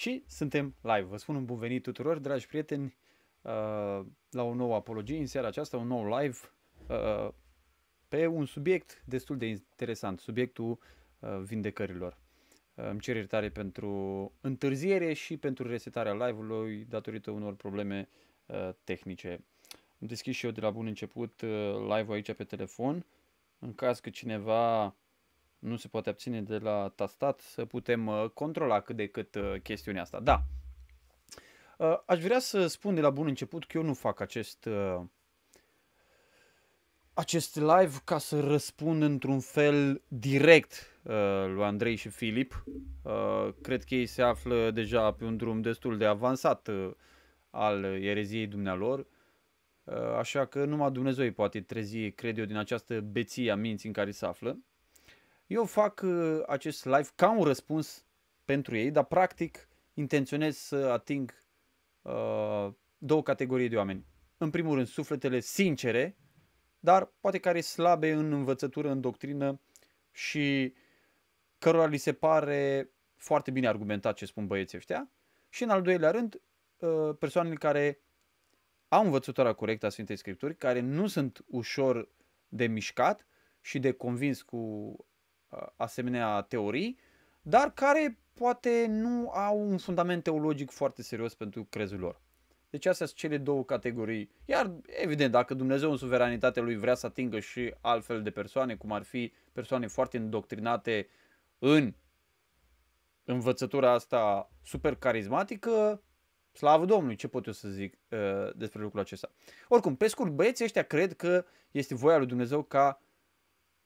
Și suntem live. Vă spun un bun venit tuturor, dragi prieteni, uh, la o nouă apologie în seara aceasta, un nou live uh, pe un subiect destul de interesant, subiectul uh, vindecărilor. Îmi cer iertare pentru întârziere și pentru resetarea live-ului datorită unor probleme tehnice. Am deschis și eu de la bun început live-ul aici pe telefon. În caz că cineva nu se poate abține de la tastat să putem uh, controla cât de cât uh, chestiunea asta. Da, uh, aș vrea să spun de la bun început că eu nu fac acest acest live ca să răspund într-un fel direct uh, lui Andrei și Filip. Uh, cred că ei se află deja pe un drum destul de avansat uh, al ereziei dumnealor, uh, așa că numai Dumnezeu îi poate trezi, cred eu, din această beție a minții în care se află. Eu fac uh, acest live ca un răspuns pentru ei, dar practic intenționez să ating uh, două categorii de oameni. În primul rând, sufletele sincere, dar poate care slabe în învățătură, în doctrină și cărora li se pare foarte bine argumentat ce spun băieții ăștia. Și în al doilea rând, uh, persoanele care au învățătura corectă a Sfintei Scripturi, care nu sunt ușor de mișcat și de convins cu Uh, asemenea teorii, dar care poate nu au un fundament teologic foarte serios pentru crezul lor. Deci astea sunt cele două categorii. Iar, evident, dacă Dumnezeu în suveranitatea lui vrea să atingă și altfel de persoane, cum ar fi persoane foarte îndoctrinate în învățătura asta super carismatică, slavă Domnului, ce pot eu să zic uh, despre lucrul acesta. Oricum, pe scurt, băieții ăștia cred că este voia lui Dumnezeu ca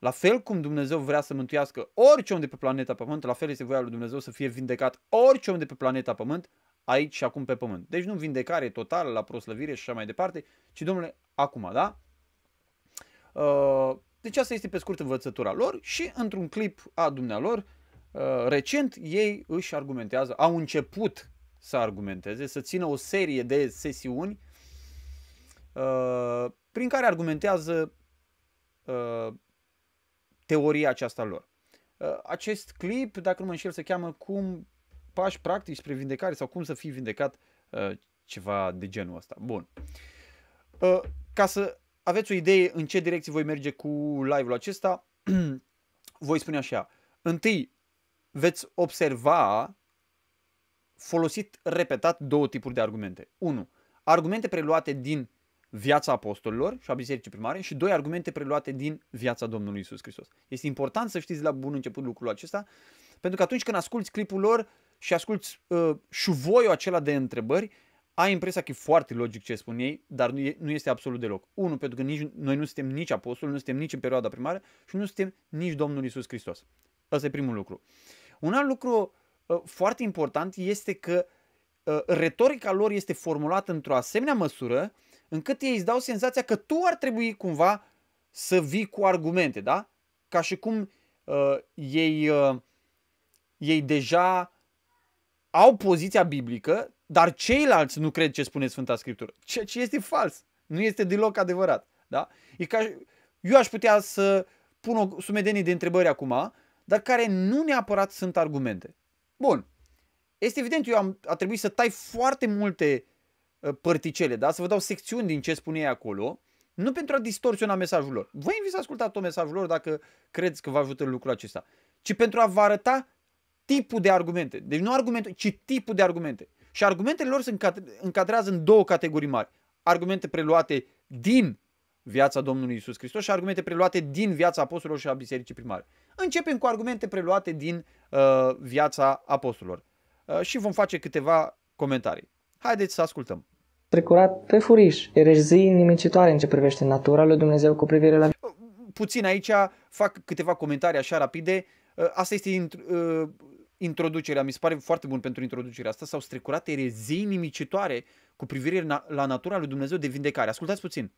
la fel cum Dumnezeu vrea să mântuiască orice om de pe planeta Pământ, la fel este voia lui Dumnezeu să fie vindecat orice om de pe planeta Pământ, aici și acum pe Pământ. Deci nu vindecare totală la proslăvire și așa mai departe, ci, domnule, acum, da? Uh, deci asta este pe scurt învățătura lor și într-un clip a dumnealor, uh, recent, ei își argumentează, au început să argumenteze, să țină o serie de sesiuni uh, prin care argumentează teoria aceasta lor. Uh, acest clip, dacă nu mă înșel, se cheamă cum pași practici spre vindecare sau cum să fii vindecat, uh, ceva de genul ăsta. Bun. Uh, ca să aveți o idee în ce direcție voi merge cu live-ul acesta, voi spune așa. Întâi, veți observa folosit repetat două tipuri de argumente. 1. Argumente preluate din viața apostolilor și a bisericii primare și doi argumente preluate din viața Domnului Isus Hristos. Este important să știți la bun început lucrul acesta, pentru că atunci când asculți clipul lor și asculți uh, șuvoiul acela de întrebări, ai impresia că e foarte logic ce spun ei, dar nu, e, nu este absolut deloc. Unu, pentru că nici, noi nu suntem nici apostoli, nu suntem nici în perioada primară și nu suntem nici Domnul Isus Hristos. Asta e primul lucru. Un alt lucru uh, foarte important este că uh, retorica lor este formulată într-o asemenea măsură încât ei îți dau senzația că tu ar trebui cumva să vii cu argumente, da? Ca și cum uh, ei, uh, ei deja au poziția biblică, dar ceilalți nu cred ce spune Sfânta Scriptură. Ceea ce este fals. Nu este deloc adevărat. Da? E ca, eu aș putea să pun o sumedenie de întrebări acum, dar care nu neapărat sunt argumente. Bun. Este evident, eu am, a trebuit să tai foarte multe Uh, părticele, da? să vă dau secțiuni din ce spune ei acolo, nu pentru a distorsiona mesajul lor. Vă invit să ascultați tot mesajul lor dacă credeți că vă ajută lucrul acesta, ci pentru a vă arăta tipul de argumente. Deci nu argumente, ci tipul de argumente. Și argumentele lor se încadrează în două categorii mari. Argumente preluate din viața Domnului Isus Hristos și argumente preluate din viața apostolilor și a bisericii primare. Începem cu argumente preluate din uh, viața apostolilor uh, și vom face câteva comentarii. Haideți să ascultăm strecurat pe furiș, erezii nimicitoare în ce privește natura lui Dumnezeu cu privire la... Uh, puțin aici fac câteva comentarii așa rapide. Uh, asta este int- uh, introducerea, mi se pare foarte bun pentru introducerea asta. S-au strecurat erezii nimicitoare cu privire la natura lui Dumnezeu de vindecare. Ascultați puțin.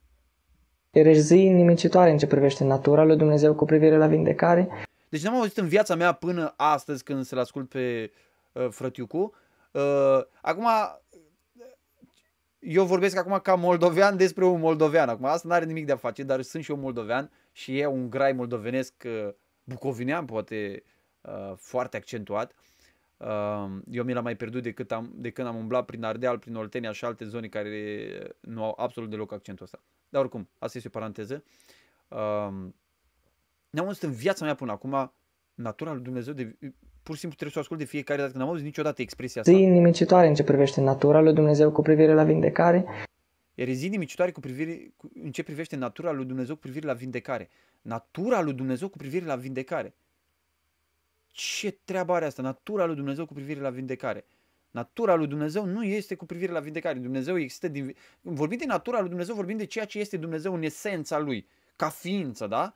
Erezii nimicitoare în ce privește natura lui Dumnezeu cu privire la vindecare. Deci n-am auzit în viața mea până astăzi când se l ascult pe uh, frătiucu. Uh, acum eu vorbesc acum ca moldovean despre un moldovean. Acum asta nu are nimic de a face, dar sunt și eu moldovean și e un grai moldovenesc uh, bucovinean poate uh, foarte accentuat. Uh, eu mi l-am mai pierdut de, cât am, de când am umblat prin Ardeal, prin Oltenia și alte zone care nu au absolut deloc accentul ăsta. Dar oricum, asta este o paranteză. Ne-am văzut în viața mea până acum natura lui Dumnezeu de pur și simplu trebuie să o ascult de fiecare dată când am auzit niciodată expresia asta. Zi nimicitoare în ce privește natura lui Dumnezeu cu privire la vindecare. Erezii nimicitoare cu privire, cu, în ce privește natura lui Dumnezeu cu privire la vindecare. Natura lui Dumnezeu cu privire la vindecare. Ce treabă are asta? Natura lui Dumnezeu cu privire la vindecare. Natura lui Dumnezeu nu este cu privire la vindecare. Dumnezeu există din... Vorbim de natura lui Dumnezeu, vorbim de ceea ce este Dumnezeu în esența lui, ca ființă, da?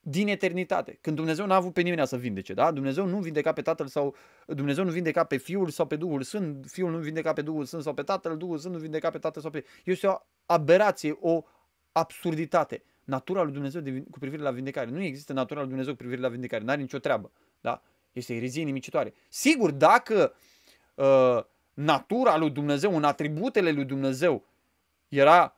din eternitate. Când Dumnezeu n-a avut pe nimeni să vindece, da? Dumnezeu nu vindeca pe Tatăl sau Dumnezeu nu vindeca pe Fiul sau pe Duhul Sfânt, Fiul nu vindeca pe Duhul Sfânt sau pe Tatăl, Duhul Sfânt nu vindeca pe Tatăl sau pe... Este o aberație, o absurditate. Natura lui Dumnezeu de, cu privire la vindecare. Nu există natura lui Dumnezeu cu privire la vindecare. N-are nicio treabă. Da? Este erezie nimicitoare. Sigur, dacă uh, natura lui Dumnezeu, în atributele lui Dumnezeu era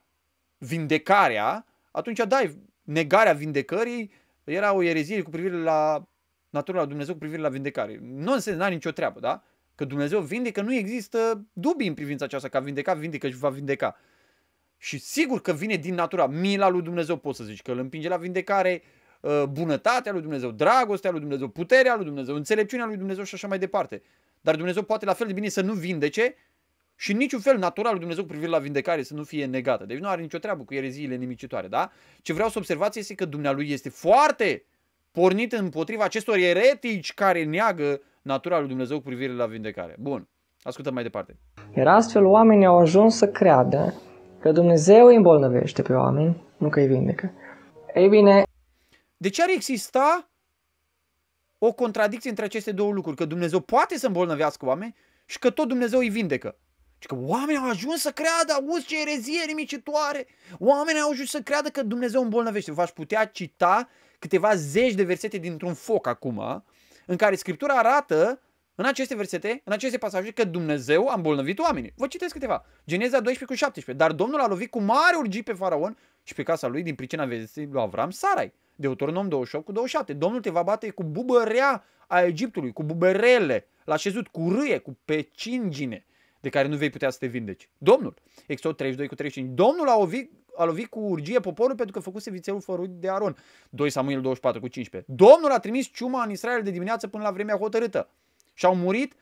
vindecarea, atunci dai negarea vindecării era o erezie cu privire la natura lui Dumnezeu, cu privire la vindecare. Nonsens, n-are nicio treabă, da? Că Dumnezeu vindecă, nu există dubii în privința aceasta, că a vindecat, vindecă și va vindeca. Și sigur că vine din natura, mila lui Dumnezeu poți să zici, că îl împinge la vindecare, ă, bunătatea lui Dumnezeu, dragostea lui Dumnezeu, puterea lui Dumnezeu, înțelepciunea lui Dumnezeu și așa mai departe. Dar Dumnezeu poate la fel de bine să nu vindece și niciun fel naturalul Dumnezeu cu privire la vindecare să nu fie negată. Deci nu are nicio treabă cu ereziile nemicitoare, da? Ce vreau să observați este că dumnealui este foarte pornit împotriva acestor eretici care neagă natura lui Dumnezeu cu privire la vindecare. Bun, ascultăm mai departe. Iar astfel oamenii au ajuns să creadă că Dumnezeu îi îmbolnăvește pe oameni, nu că îi vindecă. Ei bine... De ce ar exista o contradicție între aceste două lucruri, că Dumnezeu poate să îmbolnăvească oameni și că tot Dumnezeu îi vindecă. Și că oamenii au ajuns să creadă, auzi ce erezie nimicitoare. Oamenii au ajuns să creadă că Dumnezeu îmbolnăvește. V-aș putea cita câteva zeci de versete dintr-un foc acum, în care Scriptura arată în aceste versete, în aceste pasaje, că Dumnezeu a îmbolnăvit oamenii. Vă citesc câteva. Geneza 12 cu 17. Dar Domnul a lovit cu mare urgii pe faraon și pe casa lui din pricina vieții lui Avram Sarai. Deuteronom 28 cu 27. Domnul te va bate cu bubărea a Egiptului, cu buberele, la șezut cu râie, cu pecingine de care nu vei putea să te vindeci. Domnul, Exod 32 cu 35, Domnul a lovit, a lovit cu urgie poporul pentru că făcuse vițelul fărui de Aron. 2 Samuel 24 cu 15. Domnul a trimis ciuma în Israel de dimineață până la vremea hotărâtă și au murit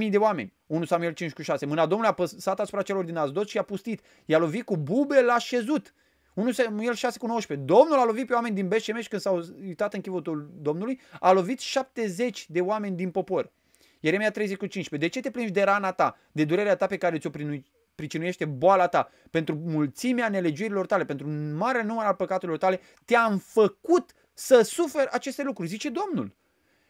70.000 de oameni. 1 Samuel 5 cu 6. Mâna Domnului a păsat asupra celor din Azdot și a pustit. I-a lovit cu bube, la șezut. 1 Samuel 6 cu 19. Domnul a lovit pe oameni din Beșemeș când s-au uitat în chivotul Domnului. A lovit 70 de oameni din popor. Ieremia 30 cu 15. De ce te plângi de rana ta, de durerea ta pe care ți-o pricinuiește boala ta, pentru mulțimea nelegiurilor tale, pentru un mare număr al păcatelor tale, te-am făcut să suferi aceste lucruri, zice Domnul.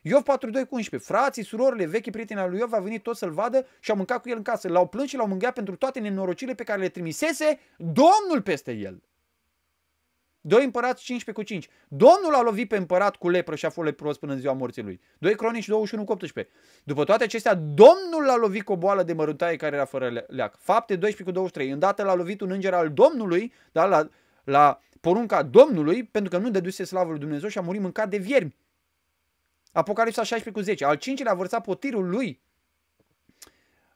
Iov 42 cu 11. Frații, surorile, vechi prieteni al lui Iov a venit tot să-l vadă și au mâncat cu el în casă. L-au plâns și l-au mângâiat pentru toate nenorocile pe care le trimisese Domnul peste el. 2 împărați 15 cu 5. Domnul a lovit pe împărat cu lepră și a fost lepros până în ziua morții lui. 2 cronici 21 cu 18. După toate acestea, Domnul l-a lovit cu o boală de măruntaie care era fără leac. Fapte 12 cu 23. Îndată l-a lovit un înger al Domnului, da, la, la porunca Domnului, pentru că nu deduse slavă lui Dumnezeu și a murit mâncat de viermi. Apocalipsa 16 cu 10. Al cincilea a vărsat potirul lui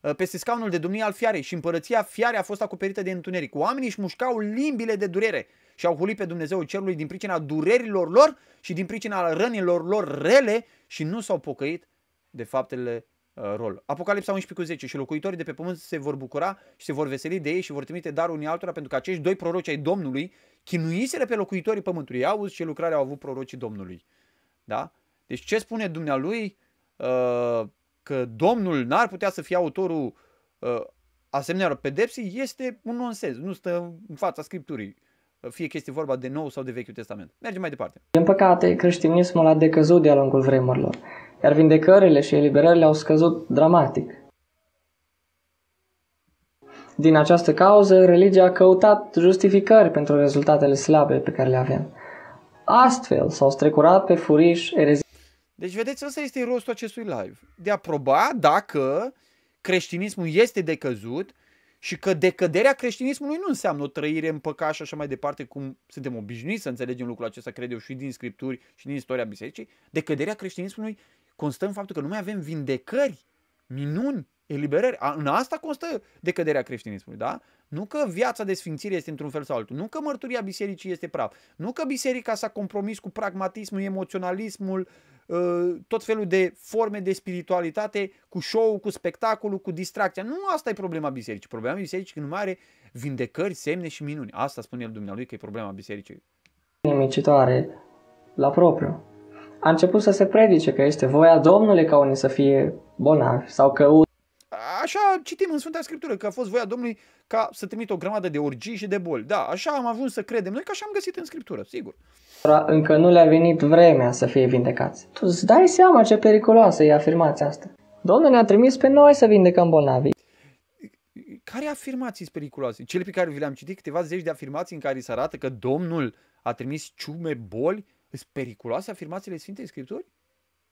Uh, peste scaunul de domnie al fiarei și împărăția fiarei a fost acoperită de întuneric. Oamenii își mușcau limbile de durere și au hulit pe Dumnezeu cerului din pricina durerilor lor și din pricina rănilor lor rele și nu s-au pocăit de faptele uh, rol. Apocalipsa 11 cu 10 și locuitorii de pe pământ se vor bucura și se vor veseli de ei și vor trimite darul unii altora pentru că acești doi proroci ai Domnului chinuiseră pe locuitorii pământului. Auzi ce lucrare au avut prorocii Domnului. Da? Deci ce spune dumnealui uh, că Domnul n-ar putea să fie autorul uh, asemenea pedepsii, este un nonsens. Nu stă în fața Scripturii, uh, fie că este vorba de Nou sau de Vechiul Testament. Mergem mai departe. Din păcate, creștinismul a decăzut de-a lungul vremurilor, iar vindecările și eliberările au scăzut dramatic. Din această cauză, religia a căutat justificări pentru rezultatele slabe pe care le avem. Astfel s-au strecurat pe furiș erezii deci, vedeți, ăsta este rostul acestui live. De a proba dacă creștinismul este decăzut și că decăderea creștinismului nu înseamnă o trăire în păcat și așa mai departe, cum suntem obișnuiți să înțelegem lucrul acesta, cred eu, și din scripturi și din istoria bisericii. Decăderea creștinismului constă în faptul că nu mai avem vindecări, minuni, eliberări. În asta constă decăderea creștinismului, da? Nu că viața de sfințire este într-un fel sau altul, nu că mărturia bisericii este praf, nu că biserica s-a compromis cu pragmatismul, emoționalismul, uh, Uh, tot felul de forme de spiritualitate cu show, cu spectacolul, cu distracția. Nu asta e problema bisericii. Problema bisericii nu mai are vindecări, semne și minuni. Asta spune el dumnealui că e problema bisericii. Nimicitoare la propriu. A început să se predice că este voia Domnului ca unii să fie bolnavi sau că așa citim în Sfânta Scriptură că a fost voia Domnului ca să trimit o grămadă de orgii și de boli. Da, așa am ajuns să credem noi că așa am găsit în Scriptură, sigur. Încă nu le-a venit vremea să fie vindecați. Tu îți dai seama ce periculoasă e afirmația asta. Domnul ne-a trimis pe noi să vindecăm bolnavii. Care afirmații sunt periculoase? Cele pe care vi le-am citit, câteva zeci de afirmații în care se arată că Domnul a trimis ciume boli, sunt periculoase afirmațiile Sfintei Scripturii?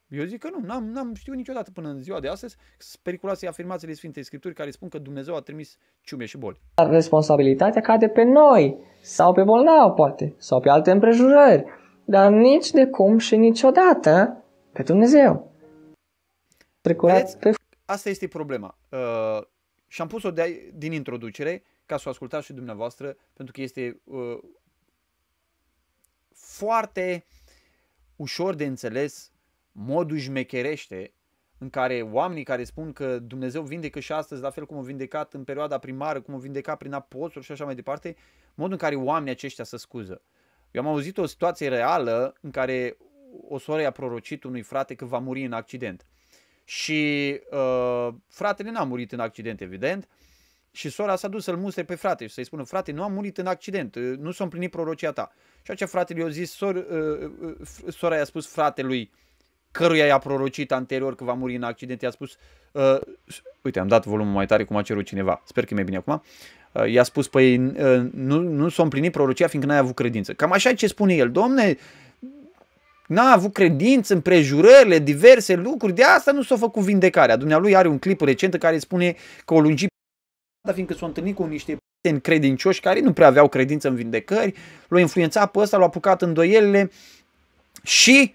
Eu zic că nu, n-am, n-am știut niciodată până în ziua de astăzi speculații, afirmațiile Sfintei Scripturi care spun că Dumnezeu a trimis ciume și boli. Responsabilitatea cade pe noi sau pe bolnav poate sau pe alte împrejurări, dar nici de cum și niciodată pe Dumnezeu. Vedeți? Pe... Asta este problema. Uh, și am pus-o de, din introducere ca să o ascultați și dumneavoastră pentru că este uh, foarte ușor de înțeles modul șmecherește în care oamenii care spun că Dumnezeu vindecă și astăzi, la fel cum o vindecat în perioada primară, cum o vindecat prin apostol și așa mai departe, modul în care oamenii aceștia se scuză. Eu am auzit o situație reală în care o soră i-a prorocit unui frate că va muri în accident. Și uh, fratele n-a murit în accident, evident, și sora s-a dus să-l mustre pe frate și să-i spună, frate, nu am murit în accident, uh, nu s-a împlinit prorocia ta. Și acea fratele i-a zis, sor, uh, uh sora i-a spus fratelui, uh, căruia i-a prorocit anterior că va muri în accident, i-a spus, uh, uite, am dat volumul mai tare cum a cerut cineva, sper că e mai bine acum, uh, i-a spus, păi uh, nu, nu s-a împlinit prorocia fiindcă n-ai avut credință. Cam așa ce spune el, domne, n-a avut credință, în prejurările, diverse lucruri, de asta nu s-a făcut vindecarea. Dumnealui are un clip recent în care spune că o lungi fiindcă s-a întâlnit cu niște prieteni credincioși care nu prea aveau credință în vindecări, l-a influențat pe ăsta, l-a apucat îndoielile și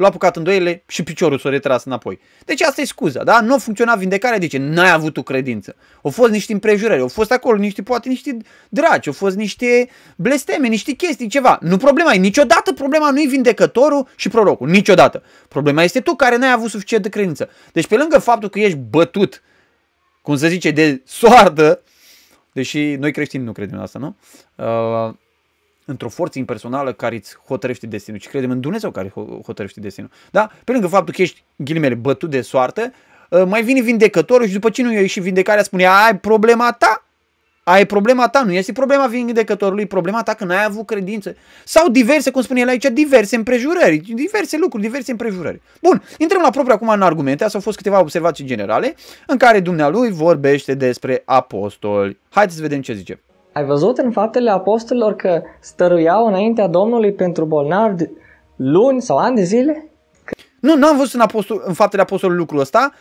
l-a apucat în doile și piciorul s-a retras înapoi. Deci asta e scuza, da? Nu a funcționat vindecarea, de ce? N-ai avut o credință. Au fost niște împrejurări, au fost acolo niște, poate niște draci, au fost niște blesteme, niște chestii, ceva. Nu problema e, niciodată problema nu e vindecătorul și prorocul, niciodată. Problema este tu care n-ai avut suficient de credință. Deci pe lângă faptul că ești bătut, cum se zice, de soardă, deși noi creștini nu credem în asta, nu? Uh, într-o forță impersonală care îți hotărăște destinul, ci credem în Dumnezeu care hotărăște destinul. Da? Pe lângă faptul că ești, ghilimele, bătut de soartă, ă, mai vine vindecătorul și după ce nu i-a ieșit vindecarea spune, ai problema ta, ai problema ta, nu este problema vindecătorului, problema ta că n-ai avut credință. Sau diverse, cum spune el aici, diverse împrejurări, diverse lucruri, diverse împrejurări. Bun, intrăm la propriu acum în argumente, astea au fost câteva observații generale în care dumnealui vorbește despre apostoli. Haideți să vedem ce zice. Ai văzut în faptele apostolilor că stăruiau înaintea Domnului pentru bolnavi luni sau ani de zile? Nu, n am văzut în, apostol, în faptele apostolilor lucrul ăsta,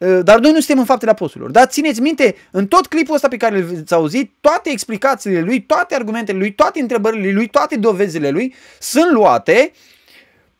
ă, dar noi nu suntem în faptele apostolilor. Dar țineți minte, în tot clipul ăsta pe care l-ați auzit, toate explicațiile lui, toate argumentele lui, toate întrebările lui, toate dovezile lui sunt luate uh,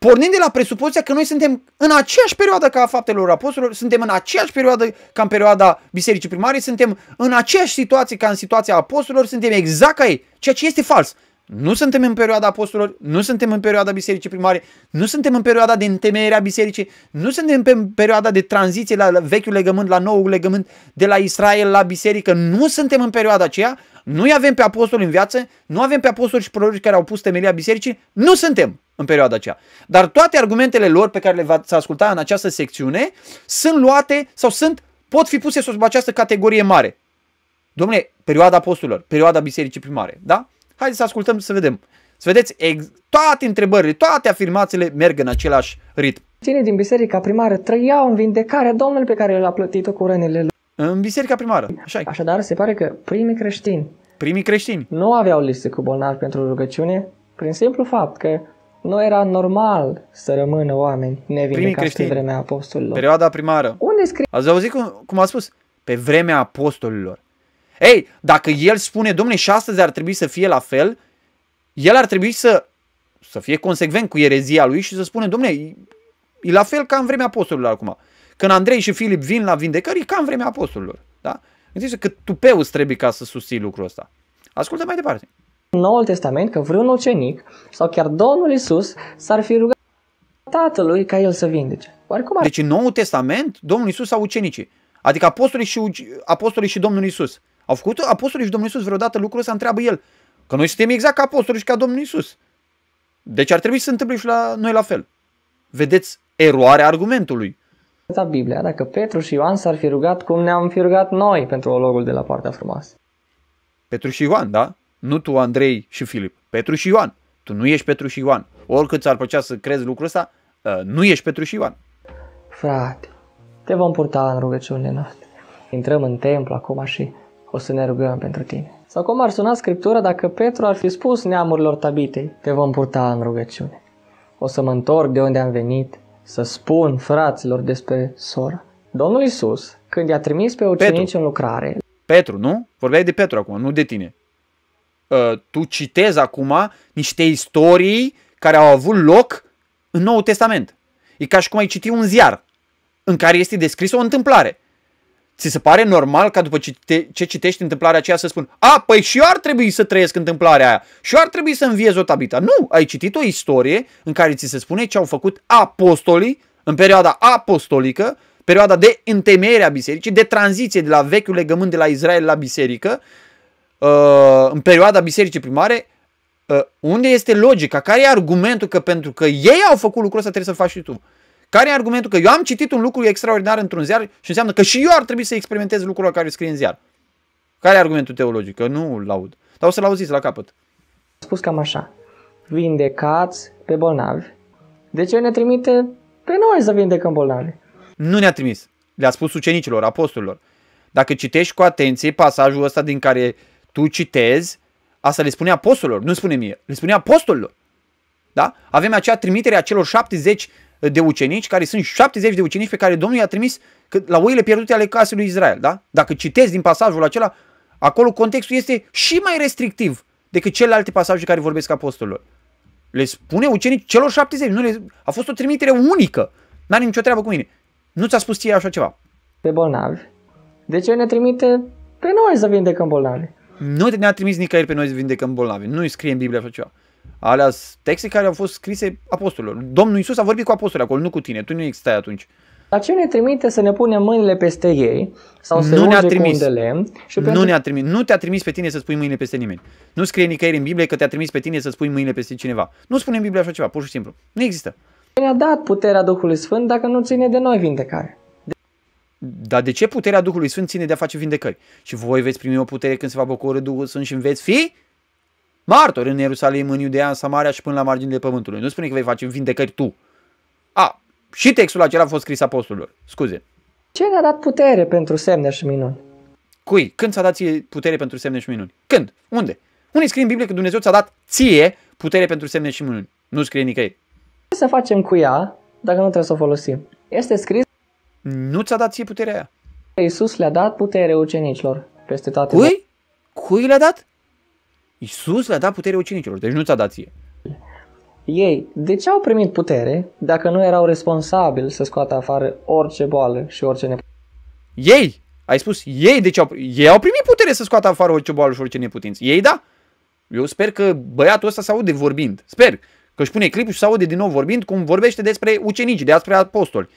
pornind de la presupoziția că noi suntem în aceeași perioadă ca a faptelor apostolilor, suntem în aceeași perioadă ca în perioada bisericii primare, suntem în aceeași situație ca în situația apostolilor, suntem exact ca ei, ceea ce este fals. Nu suntem în perioada apostolilor, nu suntem în perioada bisericii primare, nu suntem în perioada de întemeiere a bisericii, nu suntem în perioada de tranziție la vechiul legământ, la noul legământ, de la Israel la biserică, nu suntem în perioada aceea, nu-i avem pe apostoli în viață, nu avem pe apostoli și proroci care au pus temelia bisericii, nu suntem în perioada aceea. Dar toate argumentele lor pe care le veți asculta în această secțiune sunt luate sau sunt, pot fi puse sub această categorie mare. Domnule, perioada apostolilor, perioada bisericii primare, da? Haideți să ascultăm să vedem. Să vedeți, ex- toate întrebările, toate afirmațiile merg în același ritm. Cine din biserica primară trăiau în vindecare Domnul pe care l-a plătit-o cu rănile lui. În biserica primară, așa e. Așadar, se pare că primii creștini primii creștini nu aveau liste cu bolnavi pentru rugăciune prin simplu fapt că nu era normal să rămână oameni nevindecați în vremea apostolilor. Perioada primară. Unde scrie? Ați auzit cum, cum a spus? Pe vremea apostolilor. Ei, dacă el spune, domne, și astăzi ar trebui să fie la fel, el ar trebui să, să fie consecvent cu erezia lui și să spune, domne, e la fel ca în vremea apostolilor acum. Când Andrei și Filip vin la vindecări, e ca în vremea apostolilor. Da? Gândiți-vă cât tupeu îți trebuie ca să susții lucrul ăsta. Ascultă mai departe în Noul Testament că vreun ucenic sau chiar Domnul Isus s-ar fi rugat Tatălui ca el să vindece. ar... Deci în Noul Testament, Domnul Isus sau ucenicii, adică apostolii și, uci... apostolii și Domnul Isus. Au făcut apostolii și Domnul Isus vreodată lucrul să întreabă el. Că noi suntem exact ca apostolii și ca Domnul Isus. Deci ar trebui să se întâmple și la noi la fel. Vedeți eroarea argumentului. Da, Biblia, dacă Petru și Ioan s-ar fi rugat cum ne-am fi rugat noi pentru ologul de la partea frumoasă. Petru și Ioan, da? Nu tu, Andrei și Filip. Petru și Ioan. Tu nu ești Petru și Ioan. Oricât ți-ar plăcea să crezi lucrul ăsta, ă, nu ești Petru și Ioan. Frate, te vom purta în rugăciunile noastre. Intrăm în templu acum și o să ne rugăm pentru tine. Sau cum ar suna Scriptura dacă Petru ar fi spus neamurilor tabitei, te vom purta în rugăciune. O să mă întorc de unde am venit, să spun fraților despre sora. Domnul Isus, când i-a trimis pe ucenici Petru. în lucrare... Petru, nu? Vorbeai de Petru acum, nu de tine. Uh, tu citezi acum niște istorii care au avut loc în Noul Testament. E ca și cum ai citi un ziar în care este descris o întâmplare. Ți se pare normal ca după ce citești întâmplarea aceea să spun A, păi și eu ar trebui să trăiesc întâmplarea aia și eu ar trebui să înviez o tabita. Nu, ai citit o istorie în care ți se spune ce au făcut apostolii în perioada apostolică, perioada de întemeiere a bisericii, de tranziție de la vechiul legământ de la Israel la biserică Uh, în perioada bisericii primare, uh, unde este logica? Care e argumentul că pentru că ei au făcut lucrul ăsta trebuie să-l faci și tu? Care e argumentul că eu am citit un lucru extraordinar într-un ziar și înseamnă că și eu ar trebui să experimentez lucrul care scrie în ziar? Care e argumentul teologic? Că nu îl aud. Dar o să-l auziți la capăt. Spus cam așa. Vindecați pe bolnavi. De ce ne trimite pe noi să vindecăm bolnavi? Nu ne-a trimis. Le-a spus ucenicilor, apostolilor. Dacă citești cu atenție pasajul ăsta din care uh, tu citezi, asta le spune apostolilor, nu spune mie, le spune apostolilor. Da? Avem acea trimitere a celor 70 de ucenici, care sunt 70 de ucenici pe care Domnul i-a trimis la oile pierdute ale casei lui Israel. Da? Dacă citezi din pasajul acela, acolo contextul este și mai restrictiv decât celelalte pasaje care vorbesc apostolilor. Le spune ucenici celor 70, nu le, a fost o trimitere unică. N-are nicio treabă cu mine. Nu ți-a spus ție așa ceva. Pe bolnavi. De ce ne trimite pe noi să vindecăm bolnavi? Nu ne-a trimis nicăieri pe noi să vindecăm bolnavi. Nu-i scrie în Biblie așa ceva. Alea texte care au fost scrise apostolilor. Domnul Isus a vorbit cu apostolii acolo, nu cu tine. Tu nu existai atunci. Dar ce ne trimite să ne punem mâinile peste ei sau să nu ne-a trimis. Cu și nu ne-a trimis. Nu te-a trimis pe tine să spui mâinile peste nimeni. Nu scrie nicăieri în Biblie că te-a trimis pe tine să spui mâinile peste cineva. Nu spune în Biblie așa ceva, pur și simplu. Nu există. Ne-a dat puterea Duhului Sfânt dacă nu ține de noi vindecare. Dar de ce puterea Duhului Sfânt ține de a face vindecări? Și voi veți primi o putere când se va bucură Duhul Sfânt și veți fi martori în Ierusalim, în Iudea, în Samaria și până la marginile pământului. Nu spune că vei face vindecări tu. A, și textul acela a fost scris apostolilor. Scuze. Ce a dat putere pentru semne și minuni? Cui? Când ți-a dat ție putere pentru semne și minuni? Când? Unde? Unii scrie în Biblie că Dumnezeu ți-a dat ție putere pentru semne și minuni. Nu scrie nicăieri. Ce să facem cu ea dacă nu trebuie să o folosim? Este scris nu ți-a dat ție puterea aia. Iisus le-a dat putere ucenicilor peste toate. Cui? Cui le-a dat? Iisus le-a dat putere ucenicilor, deci nu ți-a dat ție. Ei, de ce au primit putere dacă nu erau responsabili să scoată afară orice boală și orice neputință? Ei! Ai spus ei, deci au, ei au primit putere să scoată afară orice boală și orice neputință. Ei, da? Eu sper că băiatul ăsta se aude vorbind. Sper că își pune clipul și se aude din nou vorbind cum vorbește despre ucenici, despre apostoli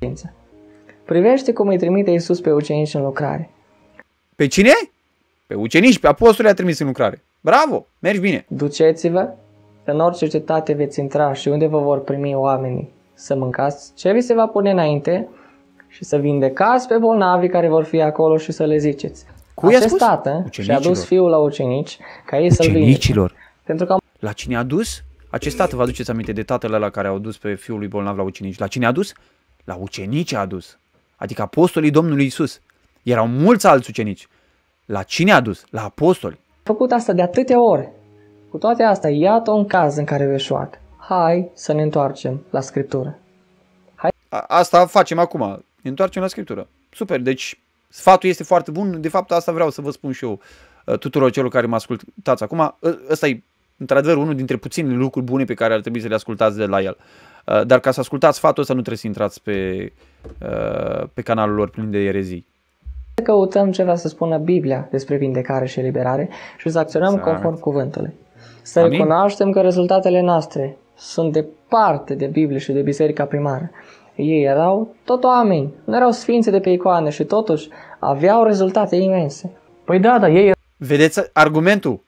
credință. Privește cum îi trimite Iisus pe ucenici în lucrare. Pe cine? Pe ucenici, pe apostoli a trimis în lucrare. Bravo, mergi bine. Duceți-vă, în orice cetate veți intra și unde vă vor primi oamenii să mâncați ce vi se va pune înainte și să vindecați pe bolnavii care vor fi acolo și să le ziceți. Cui Acest spus? tată și-a dus fiul la ucenici ca ei să-l Pentru că... La cine a dus? Acest tată, vă aduceți aminte de tatăl ăla care au dus pe fiul lui bolnav la ucenici. La cine a dus? la ucenici a adus, adică apostolii Domnului Isus. Erau mulți alți ucenici. La cine a dus? La apostoli. A făcut asta de atâtea ori. Cu toate astea, iată un caz în care veșoat. Hai să ne întoarcem la Scriptură. Hai. A- asta facem acum. Ne întoarcem la Scriptură. Super, deci sfatul este foarte bun. De fapt, asta vreau să vă spun și eu uh, tuturor celor care mă ascultați acum. Uh, ăsta e într-adevăr unul dintre puținele lucruri bune pe care ar trebui să le ascultați de la el. Uh, dar ca să ascultați sfatul ăsta nu trebuie să intrați pe, uh, pe canalul lor plin de erezii. Căutăm ce vrea să spună Biblia despre vindecare și eliberare și să acționăm exact. conform cuvântului. Să Amin. recunoaștem că rezultatele noastre sunt departe de Biblie și de biserica primară. Ei erau tot oameni, nu erau sfințe de pe icoane și totuși aveau rezultate imense. Păi da, da, ei... Vedeți argumentul?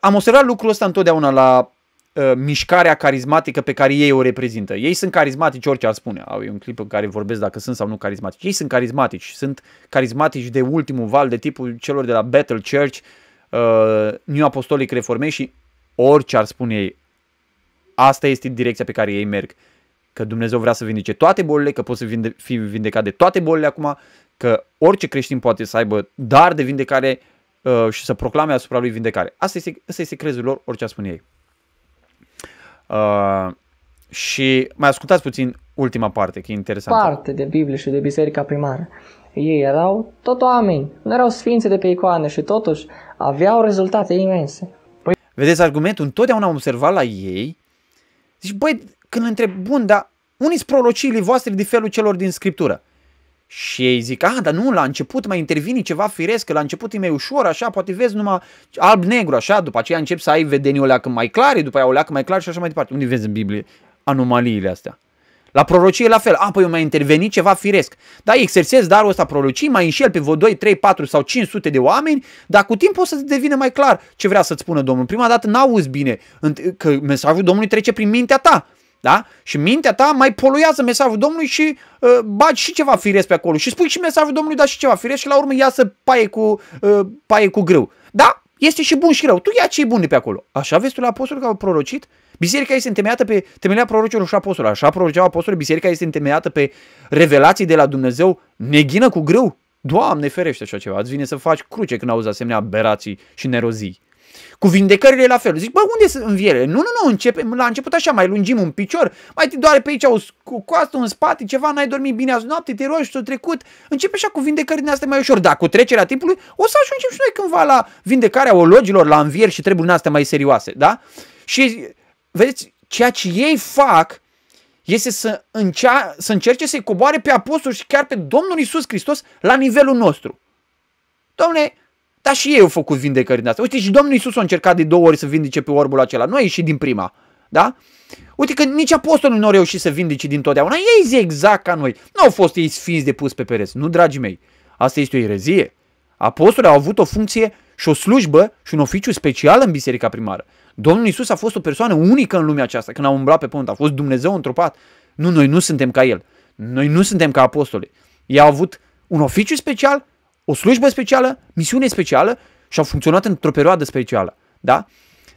Am observat lucrul ăsta întotdeauna la Uh, mișcarea carismatică pe care ei o reprezintă. Ei sunt carismatici, orice ar spune. Au un clip în care vorbesc dacă sunt sau nu carismatici. Ei sunt carismatici. Sunt carismatici de ultimul val, de tipul celor de la Battle Church, uh, New Apostolic Reformation, orice ar spune ei. Asta este direcția pe care ei merg. Că Dumnezeu vrea să vindece toate bolile, că poți să vinde- fi vindecat de toate bolile acum, că orice creștin poate să aibă dar de vindecare uh, și să proclame asupra lui vindecare. Asta este, asta este crezul lor, orice ar spune ei. Uh, și mai ascultați puțin ultima parte, că e interesantă. Parte de Biblie și de biserica primară. Ei erau tot oameni, nu erau sfințe de pe icoane și totuși aveau rezultate imense. Păi... Vedeți argumentul? Întotdeauna am observat la ei. Zici, băi, când întreb, bun, dar unii sunt prorociile voastre de felul celor din Scriptură. Și ei zic, ah, dar nu, la început mai intervine ceva firesc, că la început e mai ușor, așa, poate vezi numai alb-negru, așa, după aceea încep să ai vedenii o leacă mai clare, după aia o leacă mai clare și așa mai departe. Unde vezi în Biblie anomaliile astea? La prorocie la fel. A, ah, păi mai interveni ceva firesc. Da, exersez, darul ăsta prorocii, mai înșel pe vă 2, 3, 4 sau 500 de oameni, dar cu timpul o să devină mai clar ce vrea să-ți spună Domnul. Prima dată n-auzi bine că mesajul Domnului trece prin mintea ta. Da? Și mintea ta mai poluează mesajul Domnului și uh, bagi și ceva firesc pe acolo. Și spui și mesajul Domnului, dar și ceva firesc și la urmă iasă paie cu, uh, paie cu greu. Da? Este și bun și rău. Tu ia ce e bun de pe acolo. Așa vezi tu la apostol că au prorocit? Biserica este întemeiată pe temelia prorocilor și apostolilor. Așa proroceau apostolii, biserica este întemeiată pe revelații de la Dumnezeu. Neghină cu greu? Doamne ferește așa ceva. Îți vine să faci cruce când auzi asemenea aberații și nerozii. Cu vindecările la fel. Zic, bă, unde sunt învierele? Nu, nu, nu, începem, la început așa, mai lungim un picior, mai te doare pe aici o coastă, un spate, ceva, n-ai dormit bine azi noapte, te rogi, s-a trecut. Începe așa cu vindecările astea mai ușor, dar cu trecerea timpului o să ajungem și noi cândva la vindecarea ologilor, la învieri și treburile astea mai serioase, da? Și vedeți, ceea ce ei fac este să, încea, să încerce să-i coboare pe apostol și chiar pe Domnul Isus Hristos la nivelul nostru. Domne, dar și ei au făcut vindecări din asta. Uite, și Domnul Isus a încercat de două ori să vindece pe orbul acela. Nu a ieșit din prima. Da? Uite că nici apostolul nu a reușit să vindece din totdeauna. Ei zic exact ca noi. Nu au fost ei sfinți de pus pe pereți. Nu, dragii mei. Asta este o erezie. Apostolii au avut o funcție și o slujbă și un oficiu special în biserica primară. Domnul Isus a fost o persoană unică în lumea aceasta. Când a umblat pe pământ, a fost Dumnezeu întrupat. Nu, noi nu suntem ca El. Noi nu suntem ca apostoli. Ei au avut un oficiu special o slujbă specială, misiune specială și au funcționat într-o perioadă specială. Da?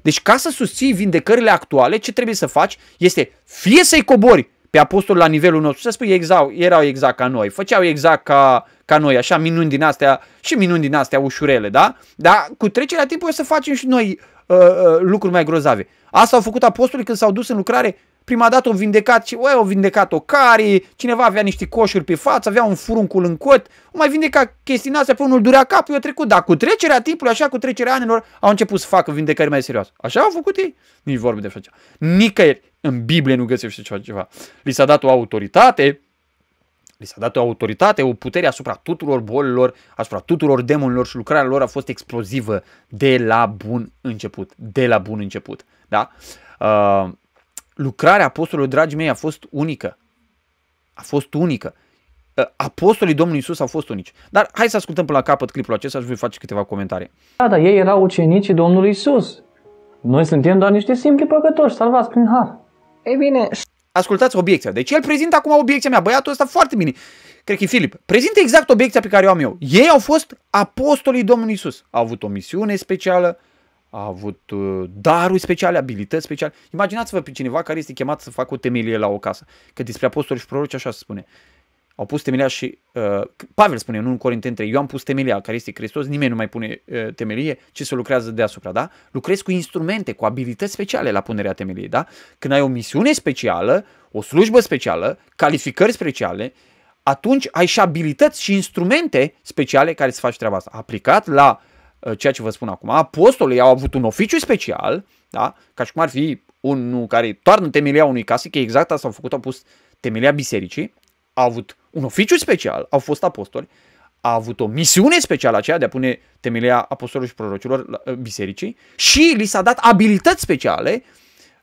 Deci ca să susții vindecările actuale, ce trebuie să faci este fie să-i cobori pe apostol la nivelul nostru, să spui exact, erau exact ca noi, făceau exact ca, ca noi, așa minuni din astea și minuni din astea ușurele, da? Dar cu trecerea timpului o să facem și noi uh, uh, lucruri mai grozave. Asta au făcut apostolii când s-au dus în lucrare prima dată o vindecat și o vindecat o cari, cineva avea niște coșuri pe față, avea un furuncul în cot, o mai vindeca chestiunea asta pe unul durea capul, i-a trecut, dar cu trecerea timpului, așa cu trecerea anilor, au început să facă vindecări mai serioase. Așa au făcut ei? Nici vorbe de așa ceva. Nicăieri în Biblie nu găsești ceva ceva. Li s-a dat o autoritate, li s-a dat o autoritate, o putere asupra tuturor bolilor, asupra tuturor demonilor și lucrarea lor a fost explozivă de la bun început. De la bun început. Da? Uh, lucrarea apostolului, dragii mei, a fost unică. A fost unică. Ă, apostolii Domnului Isus au fost unici. Dar hai să ascultăm până la capăt clipul acesta și voi face câteva comentarii. Da, dar ei erau ucenicii Domnului Isus. Noi suntem doar niște simpli păcătoși, salvați prin har. Ei bine... Ascultați obiecția. Deci el prezintă acum obiecția mea. Băiatul ăsta foarte bine. Cred că e Filip. Prezintă exact obiecția pe care o am eu. Ei au fost apostolii Domnului Isus. Au avut o misiune specială, a avut uh, daruri speciale, abilități speciale. Imaginați-vă pe cineva care este chemat să facă o temelie la o casă. Că despre apostoli și proroci așa se spune. Au pus temelia și... Uh, Pavel spune în 1 Corinteni 3, eu am pus temelia care este Hristos, nimeni nu mai pune uh, temelie, ce se lucrează deasupra, da? lucrez cu instrumente, cu abilități speciale la punerea temeliei, da? Când ai o misiune specială, o slujbă specială, calificări speciale, atunci ai și abilități și instrumente speciale care să faci treaba asta. Aplicat la uh, Uh, ceea ce vă spun acum. Apostolii au avut un oficiu special, da? ca și cum ar fi unul care toarnă temelia unui casic, exact asta au făcut, au pus temelia bisericii, au avut un oficiu special, au fost apostoli, a avut o misiune specială aceea de a pune temelia apostolilor și prorocilor uh, bisericii și li s-a dat abilități speciale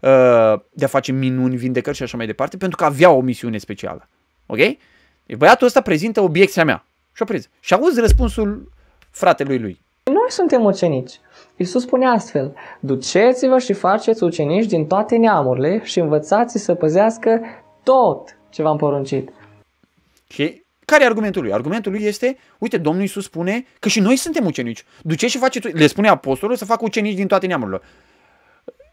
uh, de a face minuni, vindecări și așa mai departe, pentru că avea o misiune specială. Ok? băiatul ăsta prezintă obiecția mea. Și o prezint. Și auzi răspunsul fratelui lui suntem ucenici. Iisus spune astfel, duceți-vă și faceți ucenici din toate neamurile și învățați să păzească tot ce v-am poruncit. Și care e argumentul lui? Argumentul lui este, uite, Domnul Iisus spune că și noi suntem ucenici. Duceți și faceți, le spune apostolul să facă ucenici din toate neamurile.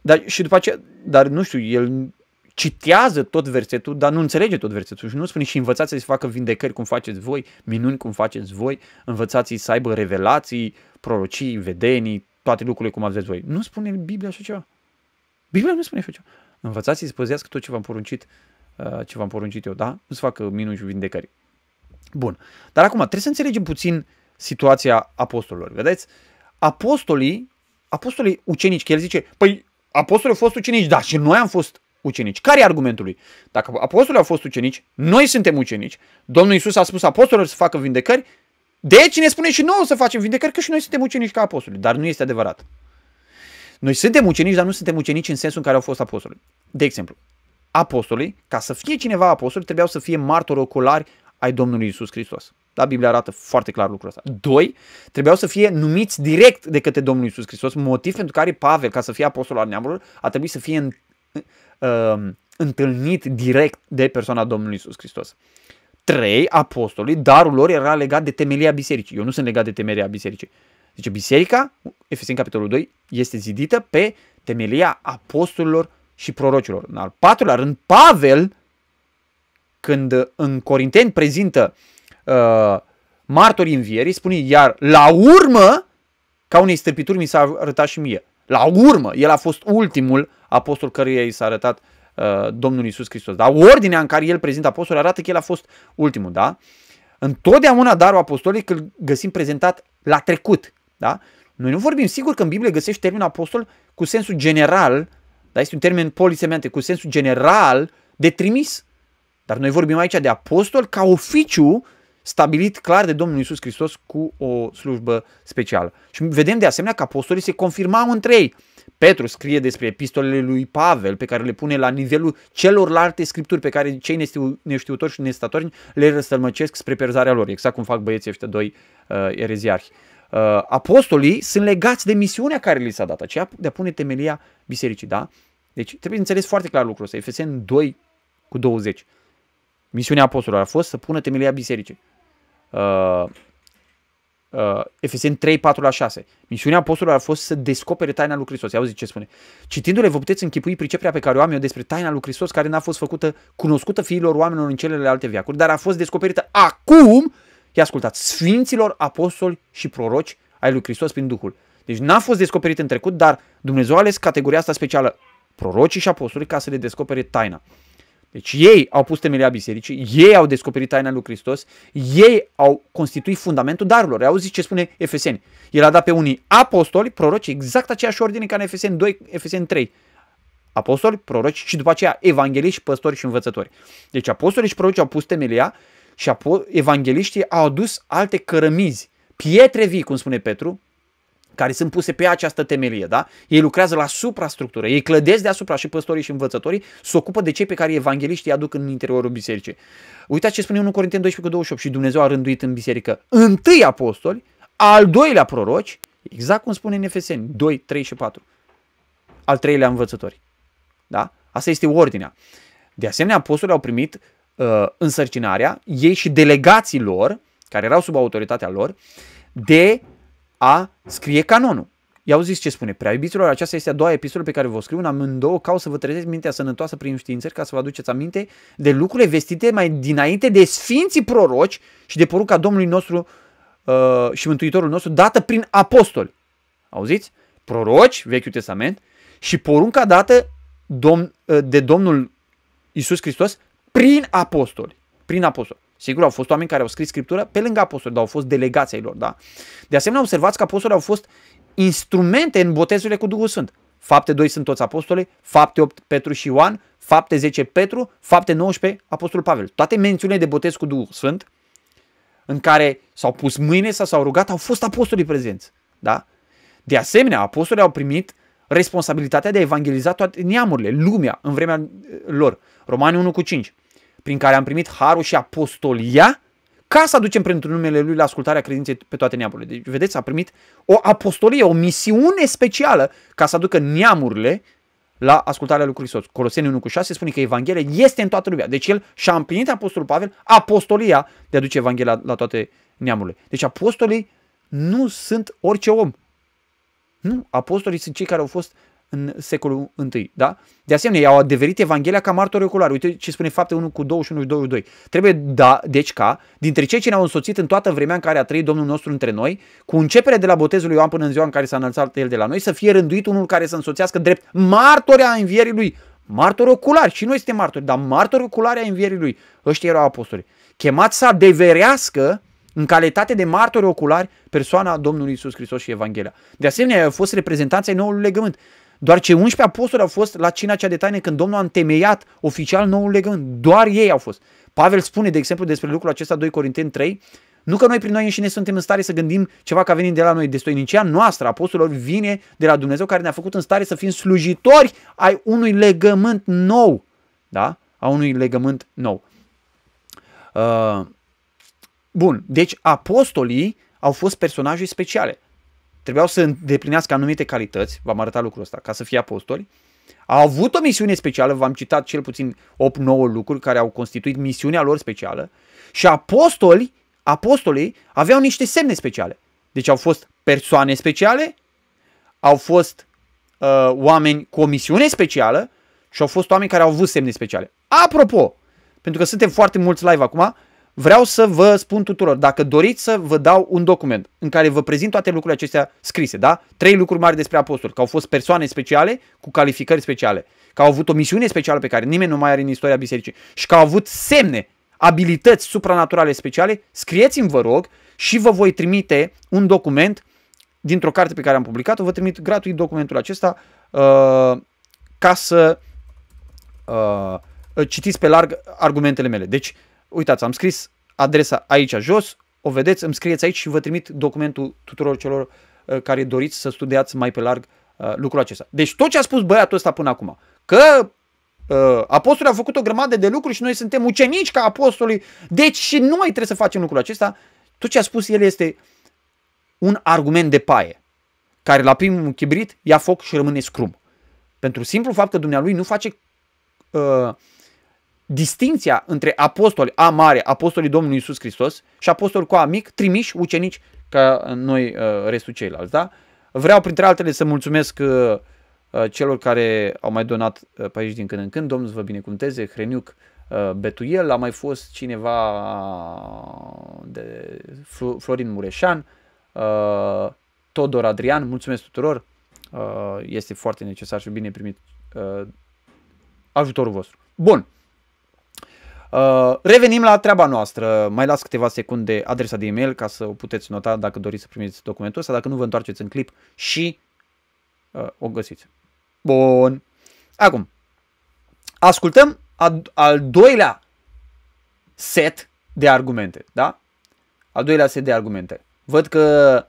Dar, și după aceea, dar nu știu, el citează tot versetul, dar nu înțelege tot versetul și nu spune și învățați să facă vindecări cum faceți voi, minuni cum faceți voi, învățați să aibă revelații, uh, prorocii, vedenii, toate lucrurile cum aveți voi. Nu spune Biblia așa ceva. Biblia nu spune așa ceva. Învățați să păzească tot ce v-am poruncit, uh, ce v-am poruncit eu, da? Nu-ți facă minuni și vindecări. Bun. Dar acum trebuie să înțelegem puțin situația apostolilor. Vedeți? Apostolii, apostolii ucenici, că el zice, păi apostolii au fost ucenici, da, și noi am fost ucenici. Care e argumentul lui? Dacă apostolii au fost ucenici, noi suntem ucenici, Domnul Isus a spus apostolilor să facă vindecări, deci ne spune și nouă să facem vindecări, că și noi suntem ucenici ca apostoli, dar nu este adevărat. Noi suntem ucenici, dar nu suntem ucenici în sensul în care au fost apostoli. De exemplu, apostolii, ca să fie cineva apostol, trebuiau să fie martori oculari ai Domnului Isus Hristos. Da, Biblia arată foarte clar lucrul ăsta. Doi, trebuiau să fie numiți direct de către Domnul Isus Hristos, motiv pentru care Pavel, ca să fie apostol al neamurilor, a trebuit să fie în, uh, întâlnit direct de persoana Domnului Isus Hristos trei apostoli, darul lor era legat de temelia bisericii. Eu nu sunt legat de temelia bisericii. Zice, deci biserica, Efeseni capitolul 2, este zidită pe temelia apostolilor și prorocilor. În al patrulea rând, Pavel, când în Corinteni prezintă uh, martorii învierii, spune, iar la urmă, ca unei stârpituri mi s-a arătat și mie. La urmă, el a fost ultimul apostol căruia i s-a arătat uh, Uh, Domnul Isus Hristos. Dar ordinea în care el prezintă apostolul arată că el a fost ultimul, da? Întotdeauna darul apostolic îl găsim prezentat la trecut, da? Noi nu vorbim, sigur că în Biblie găsești termenul apostol cu sensul general, dar este un termen polisemente, cu sensul general de trimis. Dar noi vorbim aici de apostol ca oficiu stabilit clar de Domnul Isus Hristos cu o slujbă specială. Și vedem de asemenea că apostolii se confirmau între ei. Petru scrie despre epistolele lui Pavel, pe care le pune la nivelul celorlalte scripturi pe care cei neștiutori și nestatorni le răstălmăcesc spre perzarea lor, exact cum fac băieții ăștia doi uh, ereziarhi. Uh, apostolii sunt legați de misiunea care li s-a dat, aceea de a pune temelia bisericii, da? Deci trebuie înțeles foarte clar lucrul ăsta, Efeseni 2 cu 20. Misiunea apostolilor a fost să pună temelia bisericii. Uh, uh, Efeseni 3, 4 la 6. Misiunea apostolului a fost să descopere taina lui Hristos. Ia ce spune. Citindu-le, vă puteți închipui priceperea pe care o am eu despre taina lui Hristos, care n-a fost făcută cunoscută fiilor oamenilor în celelalte viacuri, dar a fost descoperită acum, i ascultați, sfinților apostoli și proroci ai lui Hristos prin Duhul. Deci n-a fost descoperit în trecut, dar Dumnezeu a ales categoria asta specială, prorocii și apostolii, ca să le descopere taina. Deci ei au pus temelia bisericii, ei au descoperit taina lui Hristos, ei au constituit fundamentul darurilor. Auzi ce spune Efeseni. El a dat pe unii apostoli, proroci, exact aceeași ordine ca în Efeseni 2, Efeseni 3. Apostoli, proroci și după aceea evangeliști, păstori și învățători. Deci apostolii și proroci au pus temelia și evangeliștii au adus alte cărămizi, pietre vii, cum spune Petru, care sunt puse pe această temelie, da? Ei lucrează la suprastructură, ei clădesc deasupra și păstorii și învățătorii se ocupă de cei pe care evangeliștii aduc în interiorul bisericii. Uitați ce spune 1 Corinteni 12 cu 28 și Dumnezeu a rânduit în biserică întâi apostoli, al doilea proroci, exact cum spune în Efeseni 2, 3 și 4, al treilea învățători. Da? Asta este ordinea. De asemenea, apostolii au primit uh, însărcinarea, ei și delegații lor, care erau sub autoritatea lor, de a scrie canonul. I-au zis ce spune. Prea iubiților, aceasta este a doua epistolă pe care vă scriu în amândouă ca să vă trezeți mintea sănătoasă prin științări ca să vă aduceți aminte de lucrurile vestite mai dinainte de sfinții proroci și de porunca Domnului nostru uh, și Mântuitorul nostru dată prin apostoli. Auziți? Proroci, Vechiul Testament, și porunca dată uh, de Domnul Isus Hristos prin apostoli. Prin apostoli. Sigur, au fost oameni care au scris scriptură pe lângă apostoli, dar au fost delegații lor, da? De asemenea, observați că apostolii au fost instrumente în botezurile cu Duhul Sfânt. Fapte 2 sunt toți apostolii, fapte 8 Petru și Ioan, fapte 10 Petru, fapte 19 Apostolul Pavel. Toate mențiunile de botez cu Duhul Sfânt în care s-au pus mâine sau s-au rugat au fost apostolii prezenți. Da? De asemenea, apostolii au primit responsabilitatea de a evangeliza toate neamurile, lumea, în vremea lor. Romani 1 cu 5 prin care am primit harul și apostolia, ca să aducem pentru numele Lui la ascultarea credinței pe toate neamurile. Deci, vedeți, a primit o apostolie, o misiune specială ca să aducă neamurile la ascultarea lui Hristos. Coloseni 1 cu 6 spune că Evanghelia este în toată lumea. Deci el și-a împlinit Apostolul Pavel apostolia de a duce Evanghelia la toate neamurile. Deci apostolii nu sunt orice om. Nu, apostolii sunt cei care au fost în secolul I. Da? De asemenea, i-au adeverit Evanghelia ca martori oculari. Uite ce spune fapte 1 cu 21 și 22. Trebuie, da, deci ca, dintre cei ce ne-au însoțit în toată vremea în care a trăit Domnul nostru între noi, cu începere de la botezul lui Ioan până în ziua în care s-a înălțat el de la noi, să fie rânduit unul care să însoțească drept martori a învierii lui. Martori oculari, și noi suntem martori, dar martori oculari a învierii lui. Ăștia erau apostoli. Chemați să adeverească în calitate de martori oculari persoana Domnului Isus Hristos și Evanghelia. De asemenea, au fost reprezentanții noului legământ. Doar cei 11 apostoli au fost la cina cea de taine când Domnul a întemeiat oficial noul legământ. Doar ei au fost. Pavel spune, de exemplu, despre lucrul acesta 2 Corinteni 3, nu că noi prin noi înșine suntem în stare să gândim ceva ca venind de la noi. Destoinicia noastră, apostolilor, vine de la Dumnezeu care ne-a făcut în stare să fim slujitori ai unui legământ nou. Da? A unui legământ nou. Uh, bun, deci apostolii au fost personaje speciale trebuiau să îndeplinească anumite calități, v-am arătat lucrul ăsta, ca să fie apostoli, a avut o misiune specială, v-am citat cel puțin 8-9 lucruri care au constituit misiunea lor specială și apostoli, apostolii aveau niște semne speciale. Deci au fost persoane speciale, au fost uh, oameni cu o misiune specială și au fost oameni care au avut semne speciale. Apropo, pentru că suntem foarte mulți live acum, vreau să vă spun tuturor, dacă doriți să vă dau un document în care vă prezint toate lucrurile acestea scrise, da? Trei lucruri mari despre apostoli, că au fost persoane speciale cu calificări speciale, că au avut o misiune specială pe care nimeni nu mai are în istoria bisericii și că au avut semne, abilități supranaturale speciale, scrieți-mi vă rog și vă voi trimite un document dintr-o carte pe care am publicat-o, vă trimit gratuit documentul acesta uh, ca să uh, citiți pe larg argumentele mele. Deci, uh, uitați, am scris adresa aici jos, o vedeți, îmi scrieți aici și vă trimit documentul tuturor celor uh, care doriți să studiați mai pe larg uh, lucrul acesta. Deci tot ce a spus băiatul ăsta până acum, că uh, Apostolul a făcut o grămadă de lucruri și noi suntem ucenici ca apostolii, deci și noi trebuie să facem lucrul acesta, tot ce a spus el este un argument de paie, care la primul chibrit ia foc și rămâne scrum. Pentru simplu fapt că dumnealui nu face uh, distinția între apostoli A mare, apostolii Domnului Iisus Hristos și apostoli cu A mic, trimiși, ucenici, ca noi uh, restul ceilalți, da? Vreau printre altele să mulțumesc uh, uh, celor care au mai donat pe aici din când în când, Domnul să vă binecuvânteze, Hreniuc Betuiel, a mai fost cineva de Florin Mureșan, Todor Adrian, mulțumesc tuturor, este foarte necesar și bine primit ajutorul vostru. Bun. Uh, revenim la treaba noastră. Mai las câteva secunde adresa de e-mail ca să o puteți nota dacă doriți să primiți documentul ăsta, dacă nu vă întoarceți în clip și uh, o găsiți. Bun. Acum, ascultăm al doilea set de argumente, da? Al doilea set de argumente. Văd că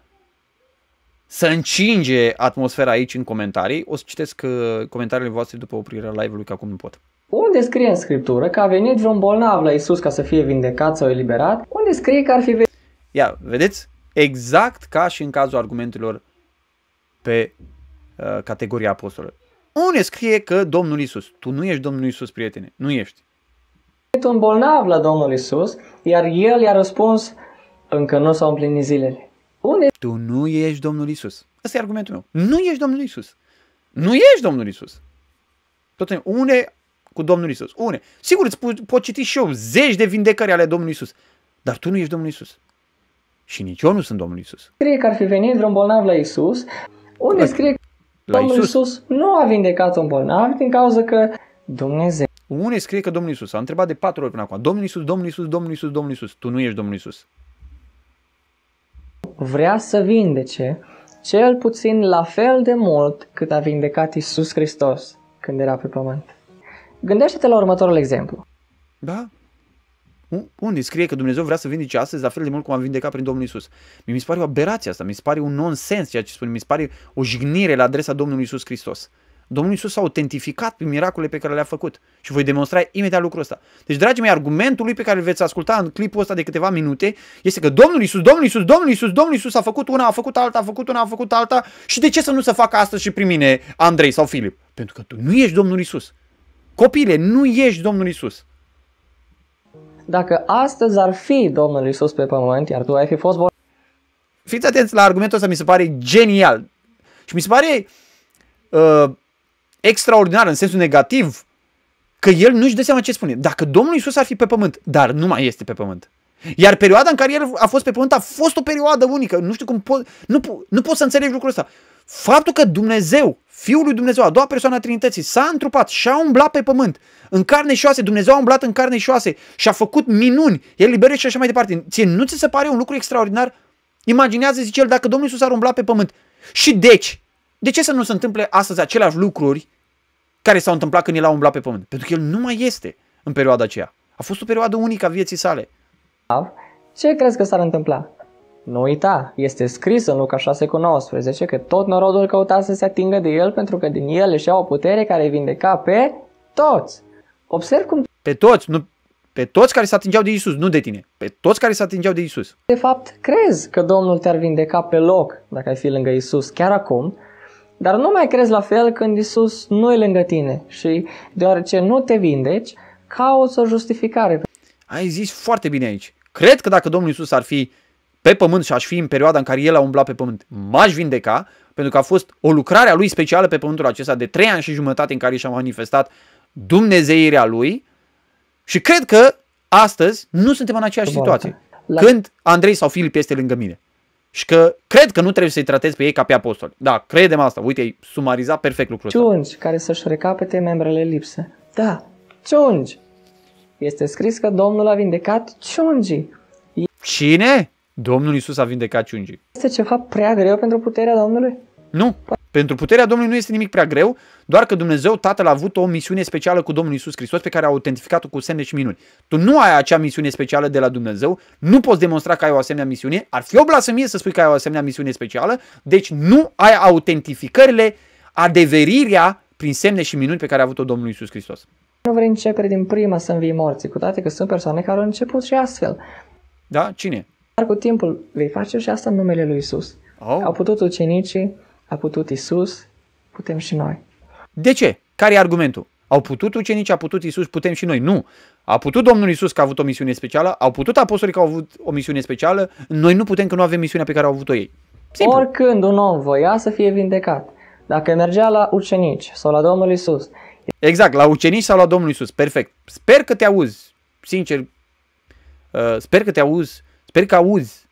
să încinge atmosfera aici în comentarii. O să citesc uh, comentariile voastre după oprirea live-ului, că acum nu pot. Unde scrie în Scriptură că a venit vreun bolnav la Isus ca să fie vindecat sau eliberat? Unde scrie că ar fi venit? Ia, vedeți? Exact ca și în cazul argumentelor pe uh, categoria apostolilor. Unde scrie că Domnul Isus? Tu nu ești Domnul Isus, prietene. Nu ești. Un bolnav la Domnul Isus, iar el i-a răspuns, încă nu s-au împlinit zilele. Unde? Tu nu ești Domnul Isus. Asta e argumentul meu. Nu ești Domnul Isus. Nu ești Domnul Isus. Tot unde cu Domnul Isus. Une. Sigur, îți pot citi și eu zeci de vindecări ale Domnului Isus. Dar tu nu ești Domnul Isus. Și nici eu nu sunt Domnul Isus. Scrie că ar fi venit vreun bolnav la Isus. Unde scrie că Domnul Isus? Isus nu a vindecat un bolnav din cauza că Dumnezeu. Unde scrie că Domnul Isus? A întrebat de patru ori până acum. Domnul Isus, Domnul Isus, Domnul Isus, Domnul Isus. Tu nu ești Domnul Isus. Vrea să vindece cel puțin la fel de mult cât a vindecat Isus Hristos când era pe pământ. Gândește-te la următorul exemplu. Da? Unde scrie că Dumnezeu vrea să vindece astăzi la fel de mult cum a vindecat prin Domnul Isus? Mi se pare o aberație asta, mi se pare un nonsens ceea ce spune, mi se pare o jignire la adresa Domnului Isus Hristos. Domnul Isus s-a autentificat prin miracole pe care le-a făcut și voi demonstra imediat lucrul ăsta. Deci, dragii mei, argumentul lui pe care îl veți asculta în clipul ăsta de câteva minute este că Domnul Isus, Domnul Isus, Domnul Isus, Domnul Isus a făcut una, a făcut alta, a făcut una, a făcut alta și de ce să nu se facă astăzi și prin mine, Andrei sau Filip? Pentru că tu nu ești Domnul Isus. Copile, nu ești Domnul Isus. Dacă astăzi ar fi Domnul Isus pe pământ, iar tu ai fi fost bolnav... Fiți atenți la argumentul ăsta, mi se pare genial. Și mi se pare uh, extraordinar în sensul negativ că el nu-și dă seama ce spune. Dacă Domnul Isus ar fi pe pământ, dar nu mai este pe pământ. Iar perioada în care el a fost pe pământ a fost o perioadă unică. Nu știu cum pot, nu, nu pot să înțelegi lucrul ăsta. Faptul că Dumnezeu, Fiul lui Dumnezeu, a doua persoană a Trinității, s-a întrupat și a umblat pe pământ, în carne și oase, Dumnezeu a umblat în carne și oase și a făcut minuni, el liberă și așa mai departe. Ție nu ți se pare un lucru extraordinar? Imaginează, zice el, dacă Domnul Iisus ar umbla pe pământ. Și deci, de ce să nu se întâmple astăzi aceleași lucruri care s-au întâmplat când el a umblat pe pământ? Pentru că el nu mai este în perioada aceea. A fost o perioadă unică a vieții sale. Ce crezi că s-ar întâmpla? Nu uita, este scris în Luca 6 cu 19 că tot norodul căuta să se atingă de el pentru că din el își ia o putere care vindeca pe toți. Observ cum... Pe toți, nu pe toți care se atingeau de Isus, nu de tine. Pe toți care se atingeau de Isus. De fapt, crezi că Domnul te-ar vindeca pe loc dacă ai fi lângă Isus chiar acum, dar nu mai crezi la fel când Isus nu e lângă tine și deoarece nu te vindeci, cauți o justificare. Ai zis foarte bine aici. Cred că dacă Domnul Isus ar fi pe pământ și aș fi în perioada în care el a umblat pe pământ, m-aș vindeca, pentru că a fost o lucrare a lui specială pe pământul acesta de trei ani și jumătate în care și-a manifestat dumnezeirea lui și cred că astăzi nu suntem în aceeași situație. La... Când Andrei sau Filip este lângă mine. Și că cred că nu trebuie să-i tratez pe ei ca pe apostoli. Da, credem asta. Uite, ai sumarizat perfect lucrul ăsta. care să-și recapete membrele lipsă. Da, ciungi. Este scris că Domnul a vindecat ciungii. Cine? Domnul Isus a vindecat ciungii. Este ceva prea greu pentru puterea Domnului? Nu. Pentru puterea Domnului nu este nimic prea greu, doar că Dumnezeu Tatăl a avut o misiune specială cu Domnul Isus Hristos pe care a autentificat-o cu semne și minuni. Tu nu ai acea misiune specială de la Dumnezeu, nu poți demonstra că ai o asemenea misiune, ar fi o blasfemie să spui că ai o asemenea misiune specială, deci nu ai autentificările, adeverirea prin semne și minuni pe care a avut-o Domnul Isus Hristos. Nu vrei începe din prima să învii morții, cu toate că sunt persoane care au început și astfel. Da? Cine? Dar cu timpul vei face și asta în numele lui Isus. Oh. Au putut ucenicii, a putut Isus, putem și noi. De ce? Care e argumentul? Au putut ucenicii, a putut Isus, putem și noi. Nu. A putut Domnul Isus că a avut o misiune specială, au putut apostolii că au avut o misiune specială, noi nu putem că nu avem misiunea pe care au avut-o ei. Simplu. Oricând un om voia să fie vindecat, dacă mergea la ucenici sau la Domnul Isus. Exact, la ucenici sau la Domnul Isus. Perfect. Sper că te auzi, sincer. Uh, sper că te auzi Sper că auzi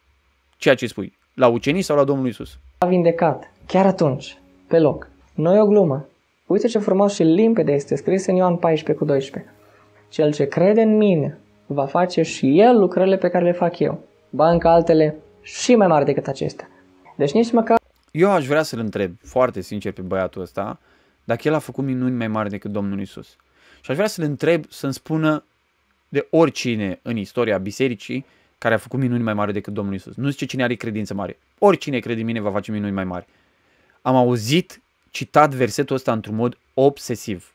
ceea ce spui, la ucenici sau la Domnul Isus. A vindecat, chiar atunci, pe loc. Nu e o glumă. Uite ce frumos și limpede este scris în Ioan 14 cu 12. Cel ce crede în mine va face și el lucrările pe care le fac eu. Ba încă altele și mai mari decât acestea. Deci nici măcar... Eu aș vrea să-l întreb foarte sincer pe băiatul ăsta dacă el a făcut minuni mai mari decât Domnul Isus. Și aș vrea să-l întreb să-mi spună de oricine în istoria bisericii care a făcut minuni mai mari decât Domnul Isus. Nu zice cine are credință mare. Oricine crede în mine va face minuni mai mari. Am auzit citat versetul ăsta într-un mod obsesiv.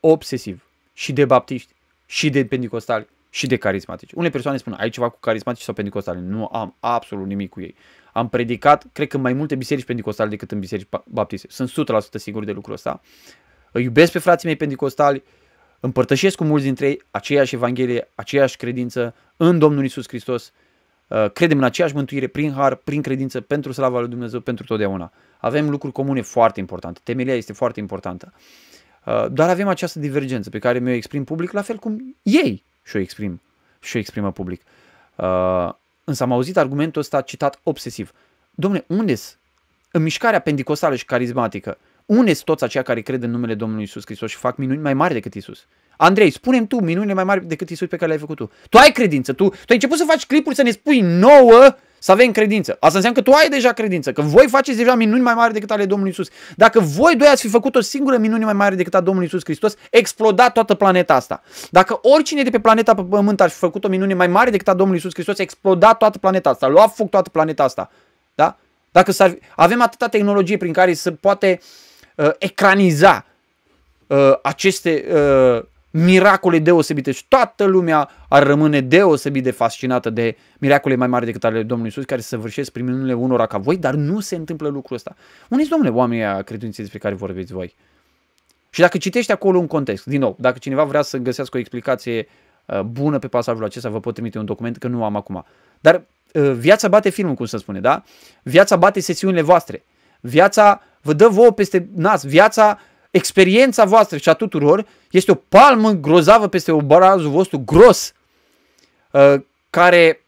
Obsesiv. Și de baptiști, și de pentecostali, și de carismatici. Unele persoane spun, ai ceva cu carismatici sau pentecostali. Nu am absolut nimic cu ei. Am predicat, cred că, mai multe biserici pentecostale decât în biserici baptiste. Sunt 100% sigur de lucrul ăsta. Îi iubesc pe frații mei pentecostali, împărtășesc cu mulți dintre ei aceeași Evanghelie, aceeași credință în Domnul Isus Hristos, uh, credem în aceeași mântuire prin har, prin credință, pentru slava lui Dumnezeu, pentru totdeauna. Avem lucruri comune foarte importante, temelia este foarte importantă. Uh, dar avem această divergență pe care mi-o exprim public, la fel cum ei și-o exprim și-o exprimă public. Uh, însă am auzit argumentul ăsta citat obsesiv. Domne, unde în mișcarea pentecostală și carismatică, unde sunt toți aceia care cred în numele Domnului Isus Hristos și fac minuni mai mari decât Isus? Andrei, spune-mi tu minunile mai mari decât Isus pe care le-ai făcut tu. Tu ai credință, tu, tu ai început să faci clipuri să ne spui nouă să avem credință. Asta înseamnă că tu ai deja credință, că voi faceți deja minuni mai mari decât ale Domnului Isus. Dacă voi doi ați fi făcut o singură minune mai mare decât a Domnului Isus Hristos, exploda toată planeta asta. Dacă oricine de pe planeta pe pământ ar fi făcut o minune mai mare decât a Domnului Isus Hristos, exploda toată planeta asta, lua foc toată planeta asta. Da? Dacă s-ar... avem atâta tehnologie prin care să poate uh, uh, ecraniza uh, aceste uh, miracole deosebite și toată lumea ar rămâne deosebit de fascinată de miracole mai mari decât ale Domnului Iisus care se săvârșesc prin minunile unora ca voi, dar nu se întâmplă lucrul ăsta. Uniți, domnule, oamenii a credinței despre care vorbiți voi? Și dacă citești acolo un context, din nou, dacă cineva vrea să găsească o explicație uh, bună pe pasajul acesta, vă pot trimite un document, că nu am acum. Dar uh, viața bate filmul, cum să spune, da? Viața bate sesiunile voastre. Viața vă dă vouă peste nas. Viața, experiența voastră și a tuturor este o palmă grozavă peste obrazul vostru gros uh, care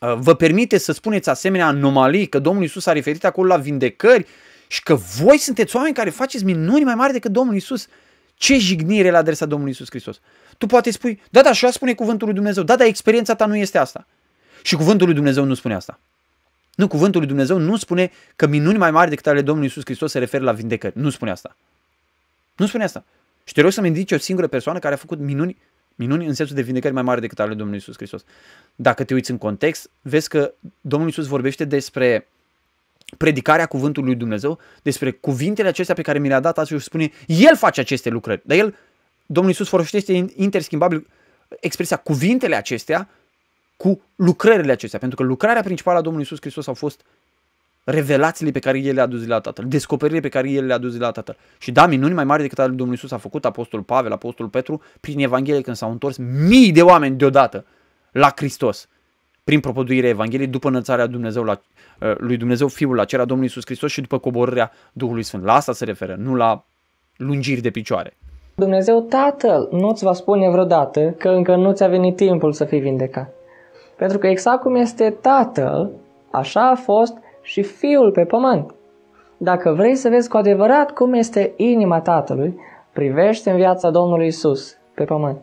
uh, vă permite să spuneți asemenea anomalii, că Domnul Isus a referit acolo la vindecări și că voi sunteți oameni care faceți minuni mai mari decât Domnul Isus. Ce jignire la adresa Domnului Isus Hristos. Tu poate spui, da, da, așa spune cuvântul lui Dumnezeu, da, da, experiența ta nu este asta. Și cuvântul lui Dumnezeu nu spune asta. Nu, cuvântul lui Dumnezeu nu spune că minuni mai mari decât ale Domnului Isus Hristos se referă la vindecări. Nu spune asta. Nu spune asta. Și te rog să-mi indici o singură persoană care a făcut minuni, minuni în sensul de vindecări mai mari decât ale Domnului Isus Hristos. Dacă te uiți în context, vezi că Domnul Isus vorbește despre predicarea cuvântului lui Dumnezeu, despre cuvintele acestea pe care mi le-a dat astăzi și spune, El face aceste lucrări. Dar El, Domnul Isus folosește interschimbabil expresia cuvintele acestea cu lucrările acestea. Pentru că lucrarea principală a Domnului Isus Hristos au fost revelațiile pe care El le-a dus la Tatăl, descoperirile pe care El le-a dus la Tatăl. Și da, minuni mai mari decât al lui Domnul Isus a făcut Apostolul Pavel, Apostolul Petru, prin Evanghelie când s-au întors mii de oameni deodată la Hristos prin propăduirea Evangheliei, după înălțarea Dumnezeu la, eh, lui Dumnezeu Fiul la cera Domnului Iisus Hristos și după coborârea Duhului Sfânt. La asta se referă, nu la lungiri de picioare. Dumnezeu Tatăl nu-ți va spune vreodată că încă nu ți-a venit timpul să fii vindecat. Pentru că exact cum este Tatăl, așa a fost și Fiul pe pământ. Dacă vrei să vezi cu adevărat cum este inima Tatălui, privește în viața Domnului Isus pe pământ.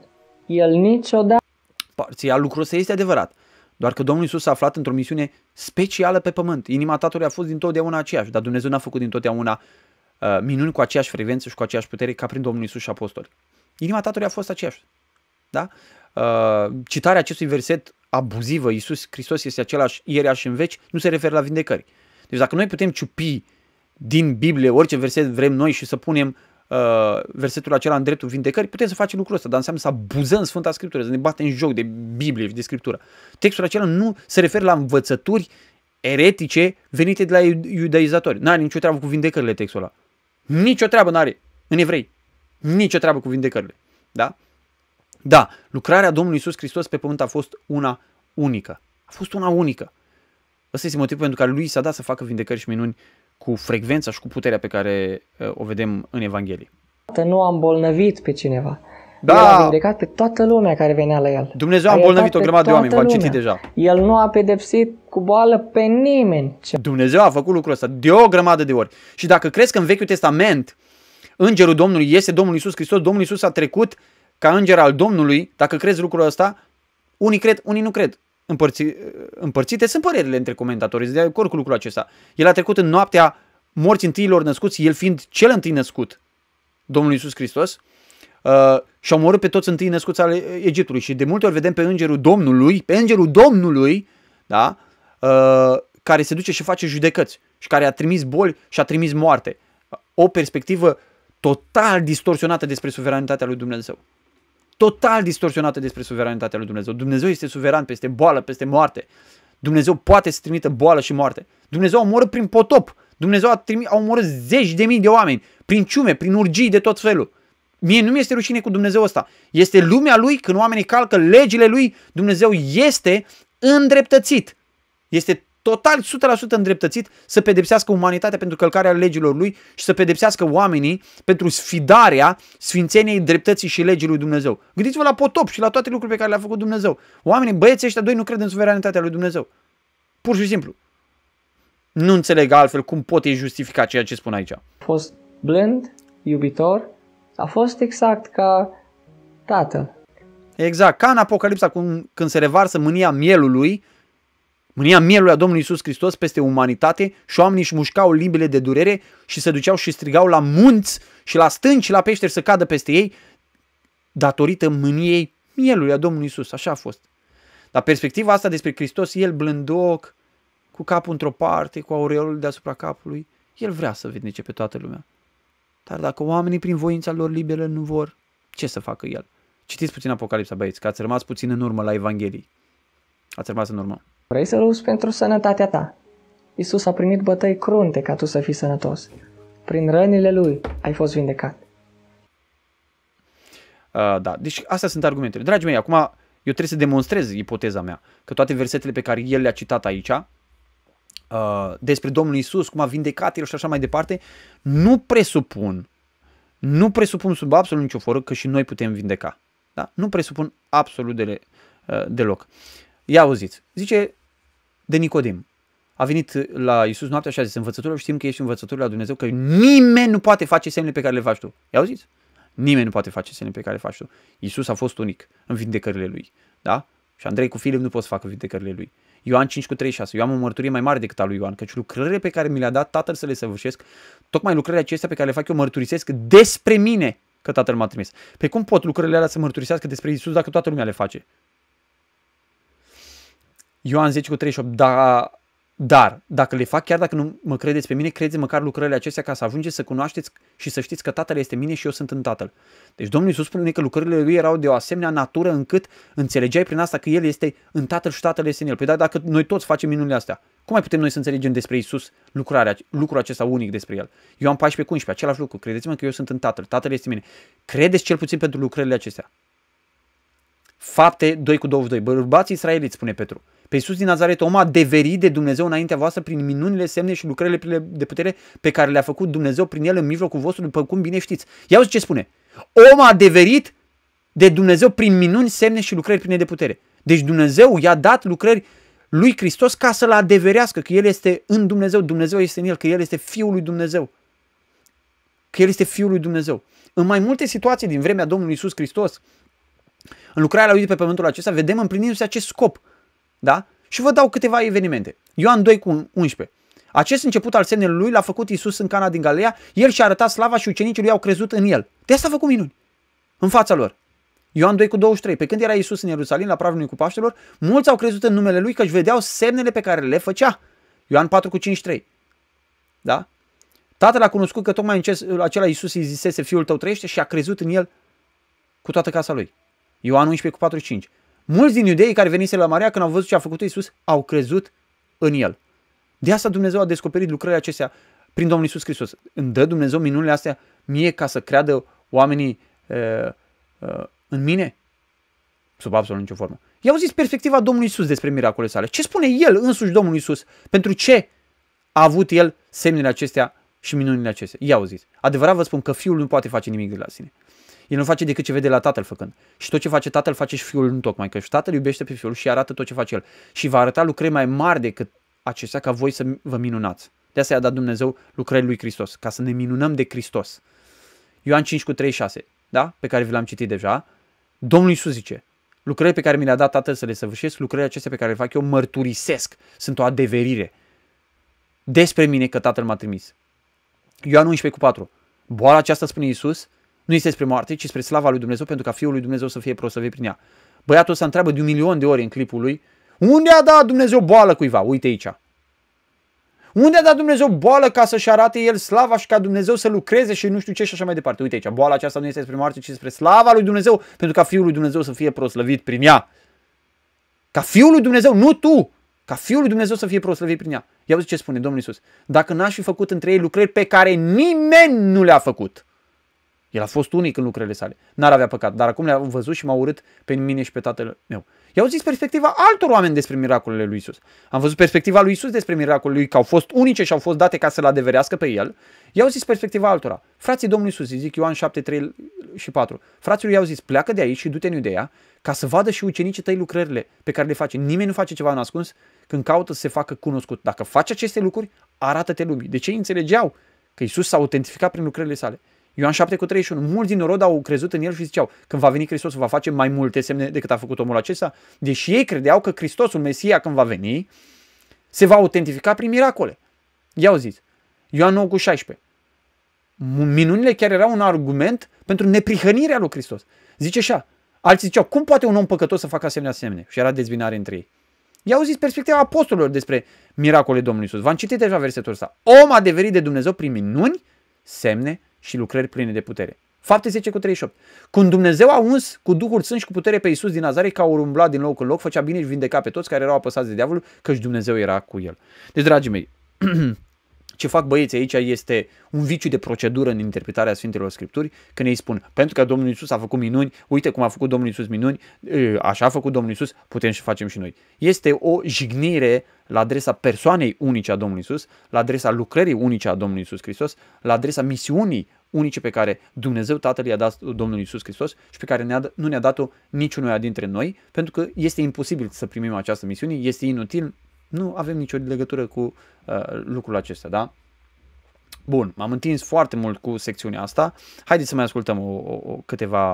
El niciodată... Parția lucrul să este adevărat. Doar că Domnul Isus s-a aflat într-o misiune specială pe pământ. Inima Tatălui a fost dintotdeauna aceeași, dar Dumnezeu n-a făcut dintotdeauna uh, minuni cu aceeași frecvență și cu aceeași putere ca prin Domnul Isus și apostoli. Inima Tatălui a fost aceeași. Da? Uh, citarea acestui verset abuzivă, Iisus Hristos este același ieri, și în veci, nu se referă la vindecări. Deci dacă noi putem ciupi din Biblie orice verset vrem noi și să punem uh, versetul acela în dreptul vindecării, putem să facem lucrul ăsta, dar înseamnă să abuzăm Sfânta Scriptură, să ne batem în joc de Biblie și de Scriptură. Textul acela nu se referă la învățături eretice venite de la iudaizatori. N-are nicio treabă cu vindecările textul ăla. Nici o treabă n-are în evrei. Nici o treabă cu vindecările. Da? Da, lucrarea Domnului Isus Hristos pe pământ a fost una unică. A fost una unică. Ăsta este motivul pentru care lui s-a dat să facă vindecări și minuni cu frecvența și cu puterea pe care uh, o vedem în Evanghelie. Nu am bolnăvit pe cineva. Da. El a vindecat pe toată lumea care venea la el. Dumnezeu a îmbolnăvit o grămadă de oameni, v-am citit deja. El nu a pedepsit cu boală pe nimeni. Dumnezeu a făcut lucrul ăsta de o grămadă de ori. Și dacă crezi că în Vechiul Testament îngerul Domnului este Domnul Isus Hristos, Domnul Isus a trecut uh, ca înger al Domnului, dacă crezi lucrul ăsta, unii cred, unii nu cred. Împărți, împărțite sunt părerile între comentatori, de acord cu lucrul acesta. El a trecut în noaptea morții întâilor născuți, el fiind cel întâi născut, Domnul Iisus Hristos, uh, și au omorât pe toți întâi născuți ale Egiptului. Și de multe ori vedem pe îngerul Domnului, pe îngerul Domnului, da, uh, care se duce și face judecăți și care a trimis boli și a trimis moarte. O perspectivă total distorsionată despre suveranitatea lui Dumnezeu total distorsionată despre suveranitatea lui Dumnezeu. Dumnezeu este suveran peste boală, peste moarte. Dumnezeu poate să trimită boală și moarte. Dumnezeu a omorât prin potop. Dumnezeu a, trimit, a omorât zeci de mii de oameni prin ciume, prin urgii de tot felul. Mie nu mi-este rușine cu Dumnezeu ăsta. Este lumea lui, când oamenii calcă legile lui, Dumnezeu este îndreptățit. Este total 100% îndreptățit să pedepsească umanitatea pentru călcarea legilor lui și să pedepsească oamenii pentru sfidarea sfințeniei dreptății și legii lui Dumnezeu. Gândiți-vă la potop și la toate lucrurile pe care le-a făcut Dumnezeu. Oamenii, băieții ăștia doi nu cred în suveranitatea lui Dumnezeu. Pur și simplu. Nu înțeleg altfel cum pot ei justifica ceea ce spun aici. A fost blând, iubitor, a fost exact ca tatăl. Exact, ca în Apocalipsa cum, când se revarsă mânia mielului Mânia mielului a Domnului Isus Hristos peste umanitate și oamenii își mușcau limbile de durere și se duceau și strigau la munți și la stânci și la peșteri să cadă peste ei datorită mâniei mielului a Domnului Isus. Așa a fost. Dar perspectiva asta despre Hristos, el blândoc, cu capul într-o parte, cu aureolul deasupra capului, el vrea să vindece pe toată lumea. Dar dacă oamenii prin voința lor liberă nu vor, ce să facă el? Citiți puțin Apocalipsa, băieți, că ați rămas puțin în urmă la Evanghelie. Ați rămas în urmă. Vrei să luți pentru sănătatea ta? Isus a primit bătăi crunte ca tu să fii sănătos. Prin rănile lui ai fost vindecat. Uh, da, deci astea sunt argumentele. Dragii mei, acum eu trebuie să demonstrez ipoteza mea că toate versetele pe care el le-a citat aici, uh, despre Domnul Isus, cum a vindecat el și așa mai departe, nu presupun, nu presupun sub absolut nicio foră că și noi putem vindeca. Da? Nu presupun absolut de, uh, deloc. Ia auziți, zice de Nicodim. A venit la Iisus noaptea și a zis, învățătorul, știm că ești învățătorul la Dumnezeu, că nimeni nu poate face semnele pe care le faci tu. I auzit? Nimeni nu poate face semnele pe care le faci tu. Iisus a fost unic în vindecările lui. Da? Și Andrei cu Filip nu pot să facă vindecările lui. Ioan 5 cu 36. Eu am o mărturie mai mare decât a lui Ioan, căci lucrările pe care mi le-a dat Tatăl să le săvârșesc, tocmai lucrările acestea pe care le fac eu mărturisesc despre mine că Tatăl m-a trimis. Pe cum pot lucrările alea să mărturisească despre Isus dacă toată lumea le face? Ioan 10 cu 38, da, dar dacă le fac, chiar dacă nu mă credeți pe mine, credeți măcar lucrările acestea ca să ajungeți să cunoașteți și să știți că Tatăl este mine și eu sunt în Tatăl. Deci Domnul Iisus spune că lucrările lui erau de o asemenea natură încât înțelegeai prin asta că El este în Tatăl și Tatăl este în El. Păi da, dacă noi toți facem minunile astea, cum mai putem noi să înțelegem despre Iisus lucrarea, lucrul acesta unic despre El? Ioan 14 11, același lucru. Credeți-mă că eu sunt în Tatăl, Tatăl este mine. Credeți cel puțin pentru lucrările acestea. Fapte 2 cu 22. Bărbații israeliți, spune Petru pe Iisus din Nazaret, om adeverit de Dumnezeu înaintea voastră prin minunile, semne și lucrările de putere pe care le-a făcut Dumnezeu prin el în mijlocul vostru, după cum bine știți. Ia uite ce spune. Om adeverit de Dumnezeu prin minuni, semne și lucrări pline de putere. Deci Dumnezeu i-a dat lucrări lui Hristos ca să-l adeverească că El este în Dumnezeu, Dumnezeu este în El, că El este Fiul lui Dumnezeu. Că El este Fiul lui Dumnezeu. În mai multe situații din vremea Domnului Isus Hristos, în lucrarea lui pe pământul acesta, vedem împlinindu-se acest scop – da? Și vă dau câteva evenimente. Ioan 2 cu 11. Acest început al semnelui lui l-a făcut Isus în Cana din Galileea, el și-a arătat slava și ucenicii lui au crezut în el. De asta a făcut minuni. În fața lor. Ioan 2 cu 23. Pe când era Isus în Ierusalim la pravul cu Paștelor, mulți au crezut în numele lui că își vedeau semnele pe care le făcea. Ioan 4 cu 53. Da? Tatăl a cunoscut că tocmai acela Isus îi zisese, fiul tău trăiește și a crezut în el cu toată casa lui. Ioan 11 cu 45. Mulți din iudeii care venise la Maria când au văzut ce a făcut Isus, au crezut în el. De asta Dumnezeu a descoperit lucrările acestea prin Domnul Isus Hristos. Îmi dă Dumnezeu minunile astea mie ca să creadă oamenii uh, uh, în mine? Sub absolut nicio formă. I-au zis perspectiva Domnului Isus despre miracole sale. Ce spune el însuși Domnul Isus? Pentru ce a avut el semnele acestea și minunile acestea? I-au zis. Adevărat vă spun că fiul nu poate face nimic de la sine. El nu face decât ce vede la tatăl făcând. Și tot ce face tatăl face și fiul nu tocmai, că și tatăl iubește pe fiul și arată tot ce face el. Și va arăta lucrări mai mari decât acestea ca voi să vă minunați. De asta i-a dat Dumnezeu lucrări lui Hristos, ca să ne minunăm de Hristos. Ioan 5 cu 36, da? pe care vi l-am citit deja, Domnul Iisus zice, lucrările pe care mi le-a dat Tatăl să le săvârșesc, lucrările acestea pe care le fac eu mărturisesc, sunt o adeverire despre mine că Tatăl m-a trimis. Ioan 11 cu 4, boala aceasta, spune Iisus, nu este spre moarte, ci spre slava lui Dumnezeu, pentru ca Fiul lui Dumnezeu să fie proslăvit prin ea. Băiatul ăsta întreabă de un milion de ori în clipul lui, unde a dat Dumnezeu boală cuiva? Uite aici. Unde a dat Dumnezeu boală ca să-și arate el slava și ca Dumnezeu să lucreze și nu știu ce și așa mai departe? Uite aici, boala aceasta nu este spre moarte, ci spre slava lui Dumnezeu, pentru ca Fiul lui Dumnezeu să fie proslăvit prin ea. Ca Fiul lui Dumnezeu, nu tu, ca Fiul lui Dumnezeu să fie proslăvit prin ea. Ia uite ce spune Domnul Isus. Dacă n-aș fi făcut între ei lucrări pe care nimeni nu le-a făcut, el a fost unic în lucrările sale. N-ar avea păcat, dar acum le-a văzut și m-a urât pe mine și pe tatăl meu. I-au zis perspectiva altor oameni despre miracolele lui Isus. Am văzut perspectiva lui Isus despre miracolul lui, că au fost unice și au fost date ca să-l adeverească pe el. I-au zis perspectiva altora. Frații Domnului Isus, zic Ioan 7, 3 și 4. Fraților i-au zis, pleacă de aici și du-te în Iudeea, ca să vadă și ucenicii tăi lucrările pe care le face. Nimeni nu face ceva ascuns când caută să se facă cunoscut. Dacă faci aceste lucruri, arată-te lumii. De ce înțelegeau că Isus s-a autentificat prin lucrările sale? Ioan 7 cu 31. Mulți din norod au crezut în el și ziceau, când va veni Hristos va face mai multe semne decât a făcut omul acesta. Deși ei credeau că Hristosul, Mesia, când va veni, se va autentifica prin miracole. Iau zis, Ioan 9 cu 16. Minunile chiar erau un argument pentru neprihănirea lui Hristos. Zice așa, alții ziceau, cum poate un om păcătos să facă asemenea semne? Și era dezbinare între ei. I-au zis perspectiva apostolilor despre miracole Domnului Isus. V-am citit deja versetul ăsta. Om devenit de Dumnezeu prin minuni, semne și lucrări pline de putere. Fapte 10 cu 38. Când Dumnezeu a uns cu Duhul Sfânt și cu putere pe Isus din Nazaret, ca au umblat din loc în loc, făcea bine și vindeca pe toți care erau apăsați de diavolul, căci Dumnezeu era cu el. Deci, dragii mei, Ce fac băieții aici este un viciu de procedură în interpretarea Sfintelor Scripturi, când ei spun, pentru că Domnul Isus a făcut minuni, uite cum a făcut Domnul Isus minuni, așa a făcut Domnul Isus, putem și facem și noi. Este o jignire la adresa persoanei unice a Domnului Isus, la adresa lucrării unice a Domnului Isus Hristos, la adresa misiunii unice pe care Dumnezeu Tatăl i-a dat Domnului Isus Hristos și pe care ne-a, nu ne-a dat-o niciunul dintre noi, pentru că este imposibil să primim această misiune, este inutil nu avem nicio legătură cu uh, lucrul acesta, da? Bun, m-am întins foarte mult cu secțiunea asta. Haideți să mai ascultăm o, o, o câteva,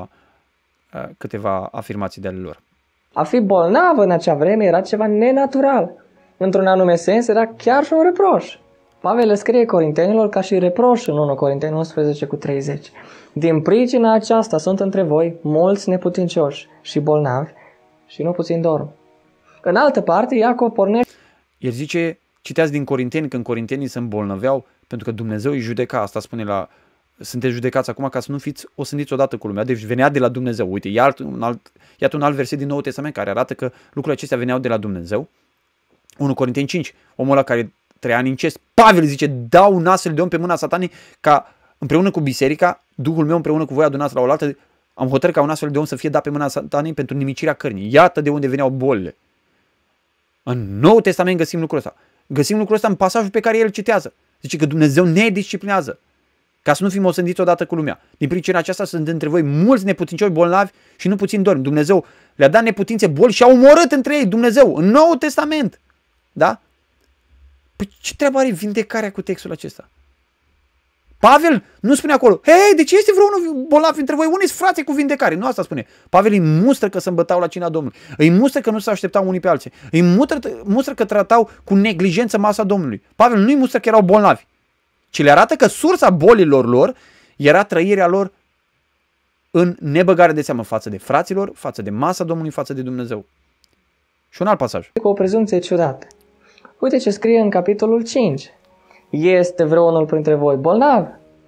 uh, câteva afirmații de ale lor. A fi bolnav în acea vreme era ceva nenatural. Într-un anume sens era chiar și un reproș. Pavel le scrie corintenilor ca și reproș în 1 Corinteni 11 cu 30. Din pricina aceasta sunt între voi mulți neputincioși și bolnavi și nu puțin dor. În altă parte, Iacob pornește el zice, citeați din Corinteni când Corintenii se îmbolnăveau, pentru că Dumnezeu îi judeca, asta spune la sunteți judecați acum ca să nu fiți o sândiți odată cu lumea. Deci venea de la Dumnezeu. Uite, iar un alt, iată un alt verset din Noul Testament care arată că lucrurile acestea veneau de la Dumnezeu. 1 Corinteni 5, omul ăla care trăia în incest, Pavel zice, dau un astfel de om pe mâna satanii ca împreună cu biserica, Duhul meu împreună cu voi adunați la oaltă, am hotărât ca un astfel de om să fie dat pe mâna satanii pentru nimicirea cărnii. Iată de unde veneau bolile. În Noul Testament găsim lucrul ăsta. Găsim lucrul ăsta în pasajul pe care el citează. Zice că Dumnezeu ne disciplinează ca să nu fim osândiți odată cu lumea. Din pricina aceasta sunt între voi mulți neputincioși bolnavi și nu puțin dormi. Dumnezeu le-a dat neputințe boli și a omorât între ei Dumnezeu în Noul Testament. Da? Păi ce treabă are vindecarea cu textul acesta? Pavel nu spune acolo, hei, de ce este vreunul bolnav între voi? Unii frate cu vindecare. Nu asta spune. Pavel îi mustră că se îmbătau la cina Domnului. Îi mustră că nu se așteptau unii pe alții. Îi mustră, mustră că tratau cu neglijență masa Domnului. Pavel nu îi mustră că erau bolnavi, ci le arată că sursa bolilor lor era trăirea lor în nebăgare de seamă față de fraților, față de masa Domnului, față de Dumnezeu. Și un alt pasaj. Cu o prezumție ciudată. Uite ce scrie în capitolul 5 este vreunul printre voi bolnav,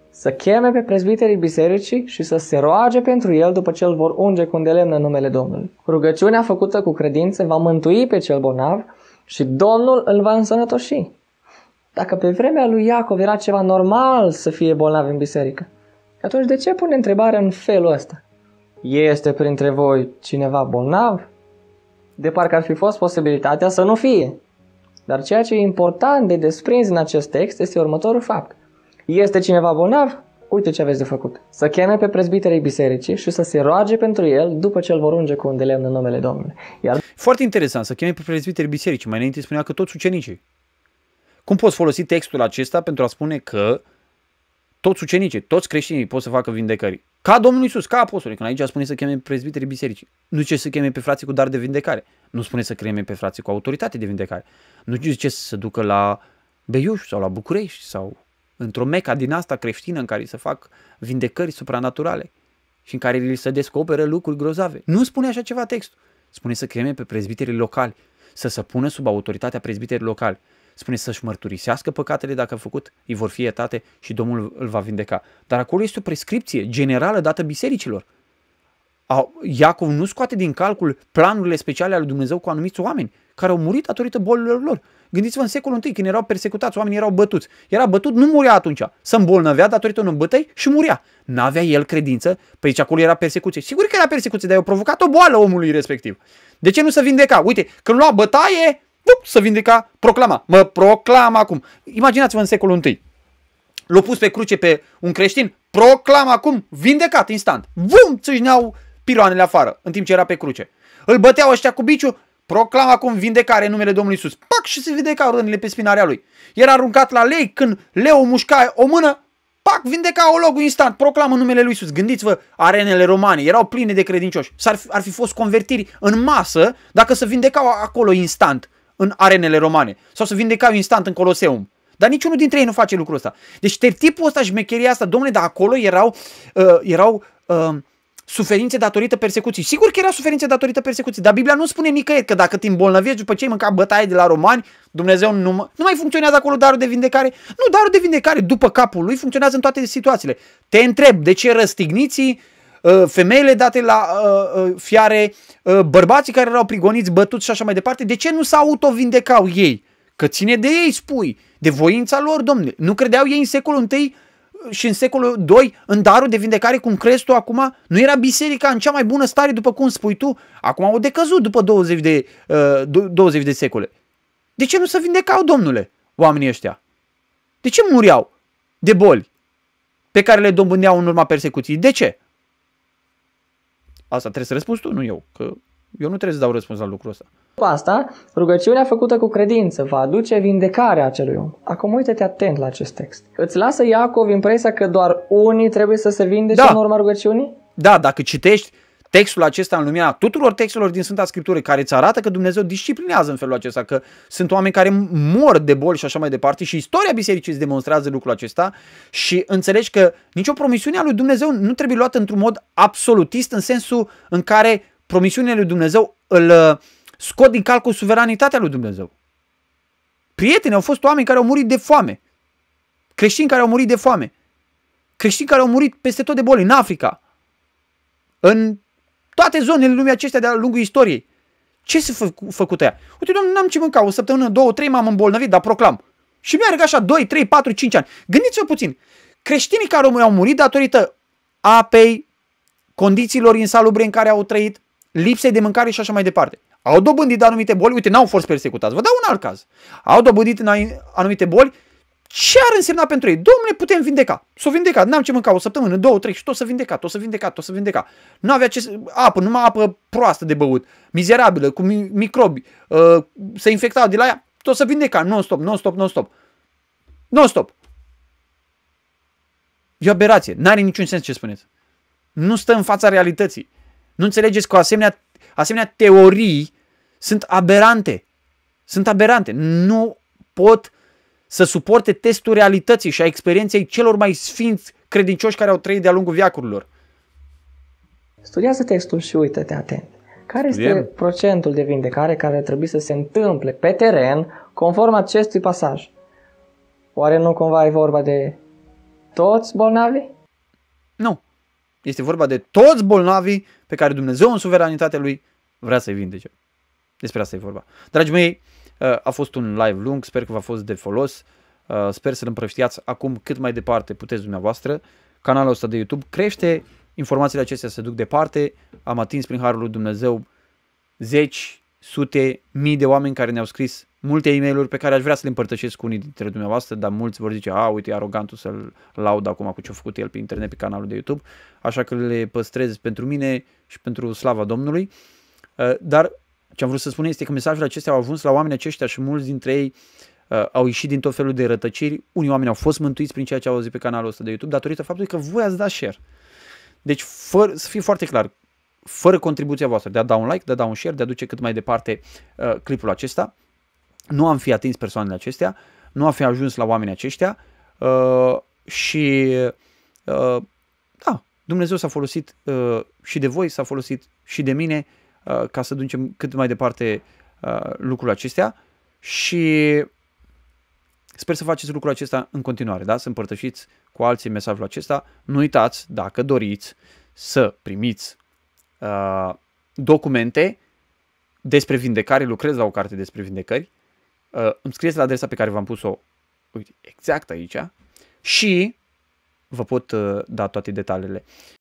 să cheme pe prezbiterii bisericii și să se roage pentru el după ce îl vor unge cu îndelemn în numele Domnului. Rugăciunea făcută cu credință va mântui pe cel bolnav și Domnul îl va însănătoși. Dacă pe vremea lui Iacov era ceva normal să fie bolnav în biserică, atunci de ce pune întrebarea în felul ăsta? Este printre voi cineva bolnav? De parcă ar fi fost posibilitatea să nu fie. Dar ceea ce e important de desprins în acest text este următorul fapt. Este cineva bolnav? Uite ce aveți de făcut. Să cheme pe prezbiterii bisericii și să se roage pentru el după ce îl vor unge cu un delemn în numele Domnului. Iar... Foarte interesant, să cheme pe prezbiterii bisericii. Mai înainte spunea că toți ucenicii. Cum poți folosi textul acesta pentru a spune că toți ucenicii, toți creștinii pot să facă vindecări? Ca Domnul Isus, ca apostolii, când aici spune să cheme prezbiterii bisericii. Nu ce să cheme pe frații cu dar de vindecare. Nu spune să creeme pe frații cu autoritate de vindecare. Nu zice să se ducă la Beiuș sau la București sau într-o meca din asta creștină în care să fac vindecări supranaturale și în care li se descoperă lucruri grozave. Nu spune așa ceva textul. Spune să creme pe prezbiterii locali, să se pună sub autoritatea prezbiterii locali. Spune să-și mărturisească păcatele dacă a făcut, îi vor fi iertate și Domnul îl va vindeca. Dar acolo este o prescripție generală dată bisericilor. Iacov nu scoate din calcul planurile speciale ale Dumnezeu cu anumiți oameni care au murit datorită bolilor lor. Gândiți-vă în secolul I, când erau persecutați, oamenii erau bătuți. Era bătut, nu murea atunci. Să îmbolnăvea datorită unui bătăi și murea. N-avea el credință, păi zice, acolo era persecuție. Sigur că era persecuție, dar i a provocat o boală omului respectiv. De ce nu se vindeca? Uite, când lua bătaie, bup, se vindeca, proclama. Mă proclam acum. Imaginați-vă în secolul I. L-au pus pe cruce pe un creștin, proclam acum, vindecat instant. Vum, țâșneau piloanele afară, în timp ce era pe cruce. Îl băteau ăștia cu biciu, proclama acum vindecare în numele Domnului Iisus. Pac și se vindeca rănile pe spinarea lui. Era aruncat la lei când leu mușca o mână, pac, vindeca o logul instant, proclamă numele lui Iisus. Gândiți-vă, arenele romane erau pline de credincioși. S-ar fi, ar fi fost convertiri în masă dacă se vindecau acolo instant în arenele romane sau se vindecau instant în Coloseum. Dar niciunul dintre ei nu face lucrul ăsta. Deci tertipul ăsta, mecheria asta, domnule, dar acolo erau, uh, erau uh, suferințe datorită persecuției. Sigur că era suferințe datorită persecuției, dar Biblia nu spune nicăieri că dacă te îmbolnăvești după ce ai mâncat bătaie de la romani, Dumnezeu nu, mă, nu mai funcționează acolo darul de vindecare. Nu, darul de vindecare după capul lui funcționează în toate situațiile. Te întreb de ce răstigniții, uh, femeile date la uh, uh, fiare, bărbații care erau prigoniți, bătuți și așa mai departe, de ce nu se autovindecau ei? Că ține de ei, spui, de voința lor, domnule. Nu credeau ei în secolul întâi și în secolul 2 în darul de vindecare, cum crezi tu acum, nu era biserica în cea mai bună stare, după cum spui tu? Acum au decăzut după 20 de, uh, 20 de secole. De ce nu se vindecau, domnule, oamenii ăștia? De ce muriau? de boli pe care le dobândeau în urma persecuției? De ce? Asta trebuie să răspunzi tu, nu eu, că eu nu trebuie să dau răspuns la lucrul ăsta. După asta, rugăciunea făcută cu credință va aduce vindecarea acelui om. Acum uite-te atent la acest text. Îți lasă Iacov impresia că doar unii trebuie să se vindece da. în urma rugăciunii? Da, dacă citești textul acesta în lumina tuturor textelor din Sfânta Scriptură care îți arată că Dumnezeu disciplinează în felul acesta, că sunt oameni care mor de boli și așa mai departe și istoria bisericii îți demonstrează lucrul acesta și înțelegi că nicio promisiune a lui Dumnezeu nu trebuie luată într-un mod absolutist în sensul în care promisiunile lui Dumnezeu îl uh, scot din calcul suveranitatea lui Dumnezeu. Prieteni, au fost oameni care au murit de foame. Creștini care au murit de foame. Creștini care au murit peste tot de boli, în Africa, în toate zonele lumii acestea de-a lungul istoriei. Ce s-a făcut aia? Uite, domnule, n-am ce mânca, o săptămână, două, trei m-am îmbolnăvit, dar proclam. Și mi-a așa 2, 3, 4, 5 ani. Gândiți-vă puțin. Creștinii care au murit datorită apei, condițiilor insalubre în care au trăit, lipsei de mâncare și așa mai departe. Au dobândit anumite boli, uite, n-au fost persecutați, vă dau un alt caz. Au dobândit anumite boli, ce ar însemna pentru ei? Domnule, putem vindeca. S-o vindeca, n-am ce mânca o săptămână, două, trei și tot să vindeca, tot să vindeca, tot să vindeca. Nu avea ce apă, numai apă proastă de băut, mizerabilă, cu microbi, uh, ă, să infectau de la ea, tot să vindeca, non-stop, non-stop, non-stop. Non-stop. E o aberație, n-are niciun sens ce spuneți. Nu stă în fața realității. Nu înțelegeți că asemenea, asemenea teorii sunt aberante. Sunt aberante. Nu pot să suporte testul realității și a experienței celor mai sfinți credincioși care au trăit de-a lungul viacurilor. Studiază textul și uită-te atent. Care este Bien. procentul de vindecare care trebuie să se întâmple pe teren conform acestui pasaj? Oare nu cumva e vorba de toți bolnavii? Nu. Este vorba de toți bolnavii pe care Dumnezeu în suveranitatea lui vrea să-i vindece. Despre asta e vorba. Dragii mei, uh, a fost un live lung, sper că v-a fost de folos. Uh, sper să-l împrăștiați acum cât mai departe puteți dumneavoastră. Canalul ăsta de YouTube crește, informațiile acestea se duc departe. Am atins prin Harul lui Dumnezeu zeci, sute, mii de oameni care ne-au scris multe e mail pe care aș vrea să le împărtășesc cu unii dintre dumneavoastră, dar mulți vor zice, a, uite, e arogantul să-l laud acum cu ce-a făcut el pe internet, pe canalul de YouTube, așa că le păstrez pentru mine și pentru slava Domnului. Uh, dar ce am vrut să spun este că mesajele acestea au ajuns la oamenii aceștia și mulți dintre ei uh, au ieșit din tot felul de rătăciri. Unii oameni au fost mântuiți prin ceea ce au auzit pe canalul ăsta de YouTube datorită faptului că voi ați dat share. Deci, fără, să fie foarte clar, fără contribuția voastră de a da un like, de a da un share, de a duce cât mai departe uh, clipul acesta, nu am fi atins persoanele acestea, nu am fi ajuns la oamenii aceștia uh, și uh, da, Dumnezeu s-a folosit uh, și de voi, s-a folosit și de mine uh, ca să ducem cât mai departe uh, lucrul acestea și sper să faceți lucrul acesta în continuare, da? să împărtășiți cu alții mesajul acesta. Nu uitați, dacă doriți să primiți uh, documente despre vindecare, lucrez la o carte despre vindecări, uh, îmi scrieți la adresa pe care v-am pus-o uite, exact aici și vă pot uh, da toate detaliile.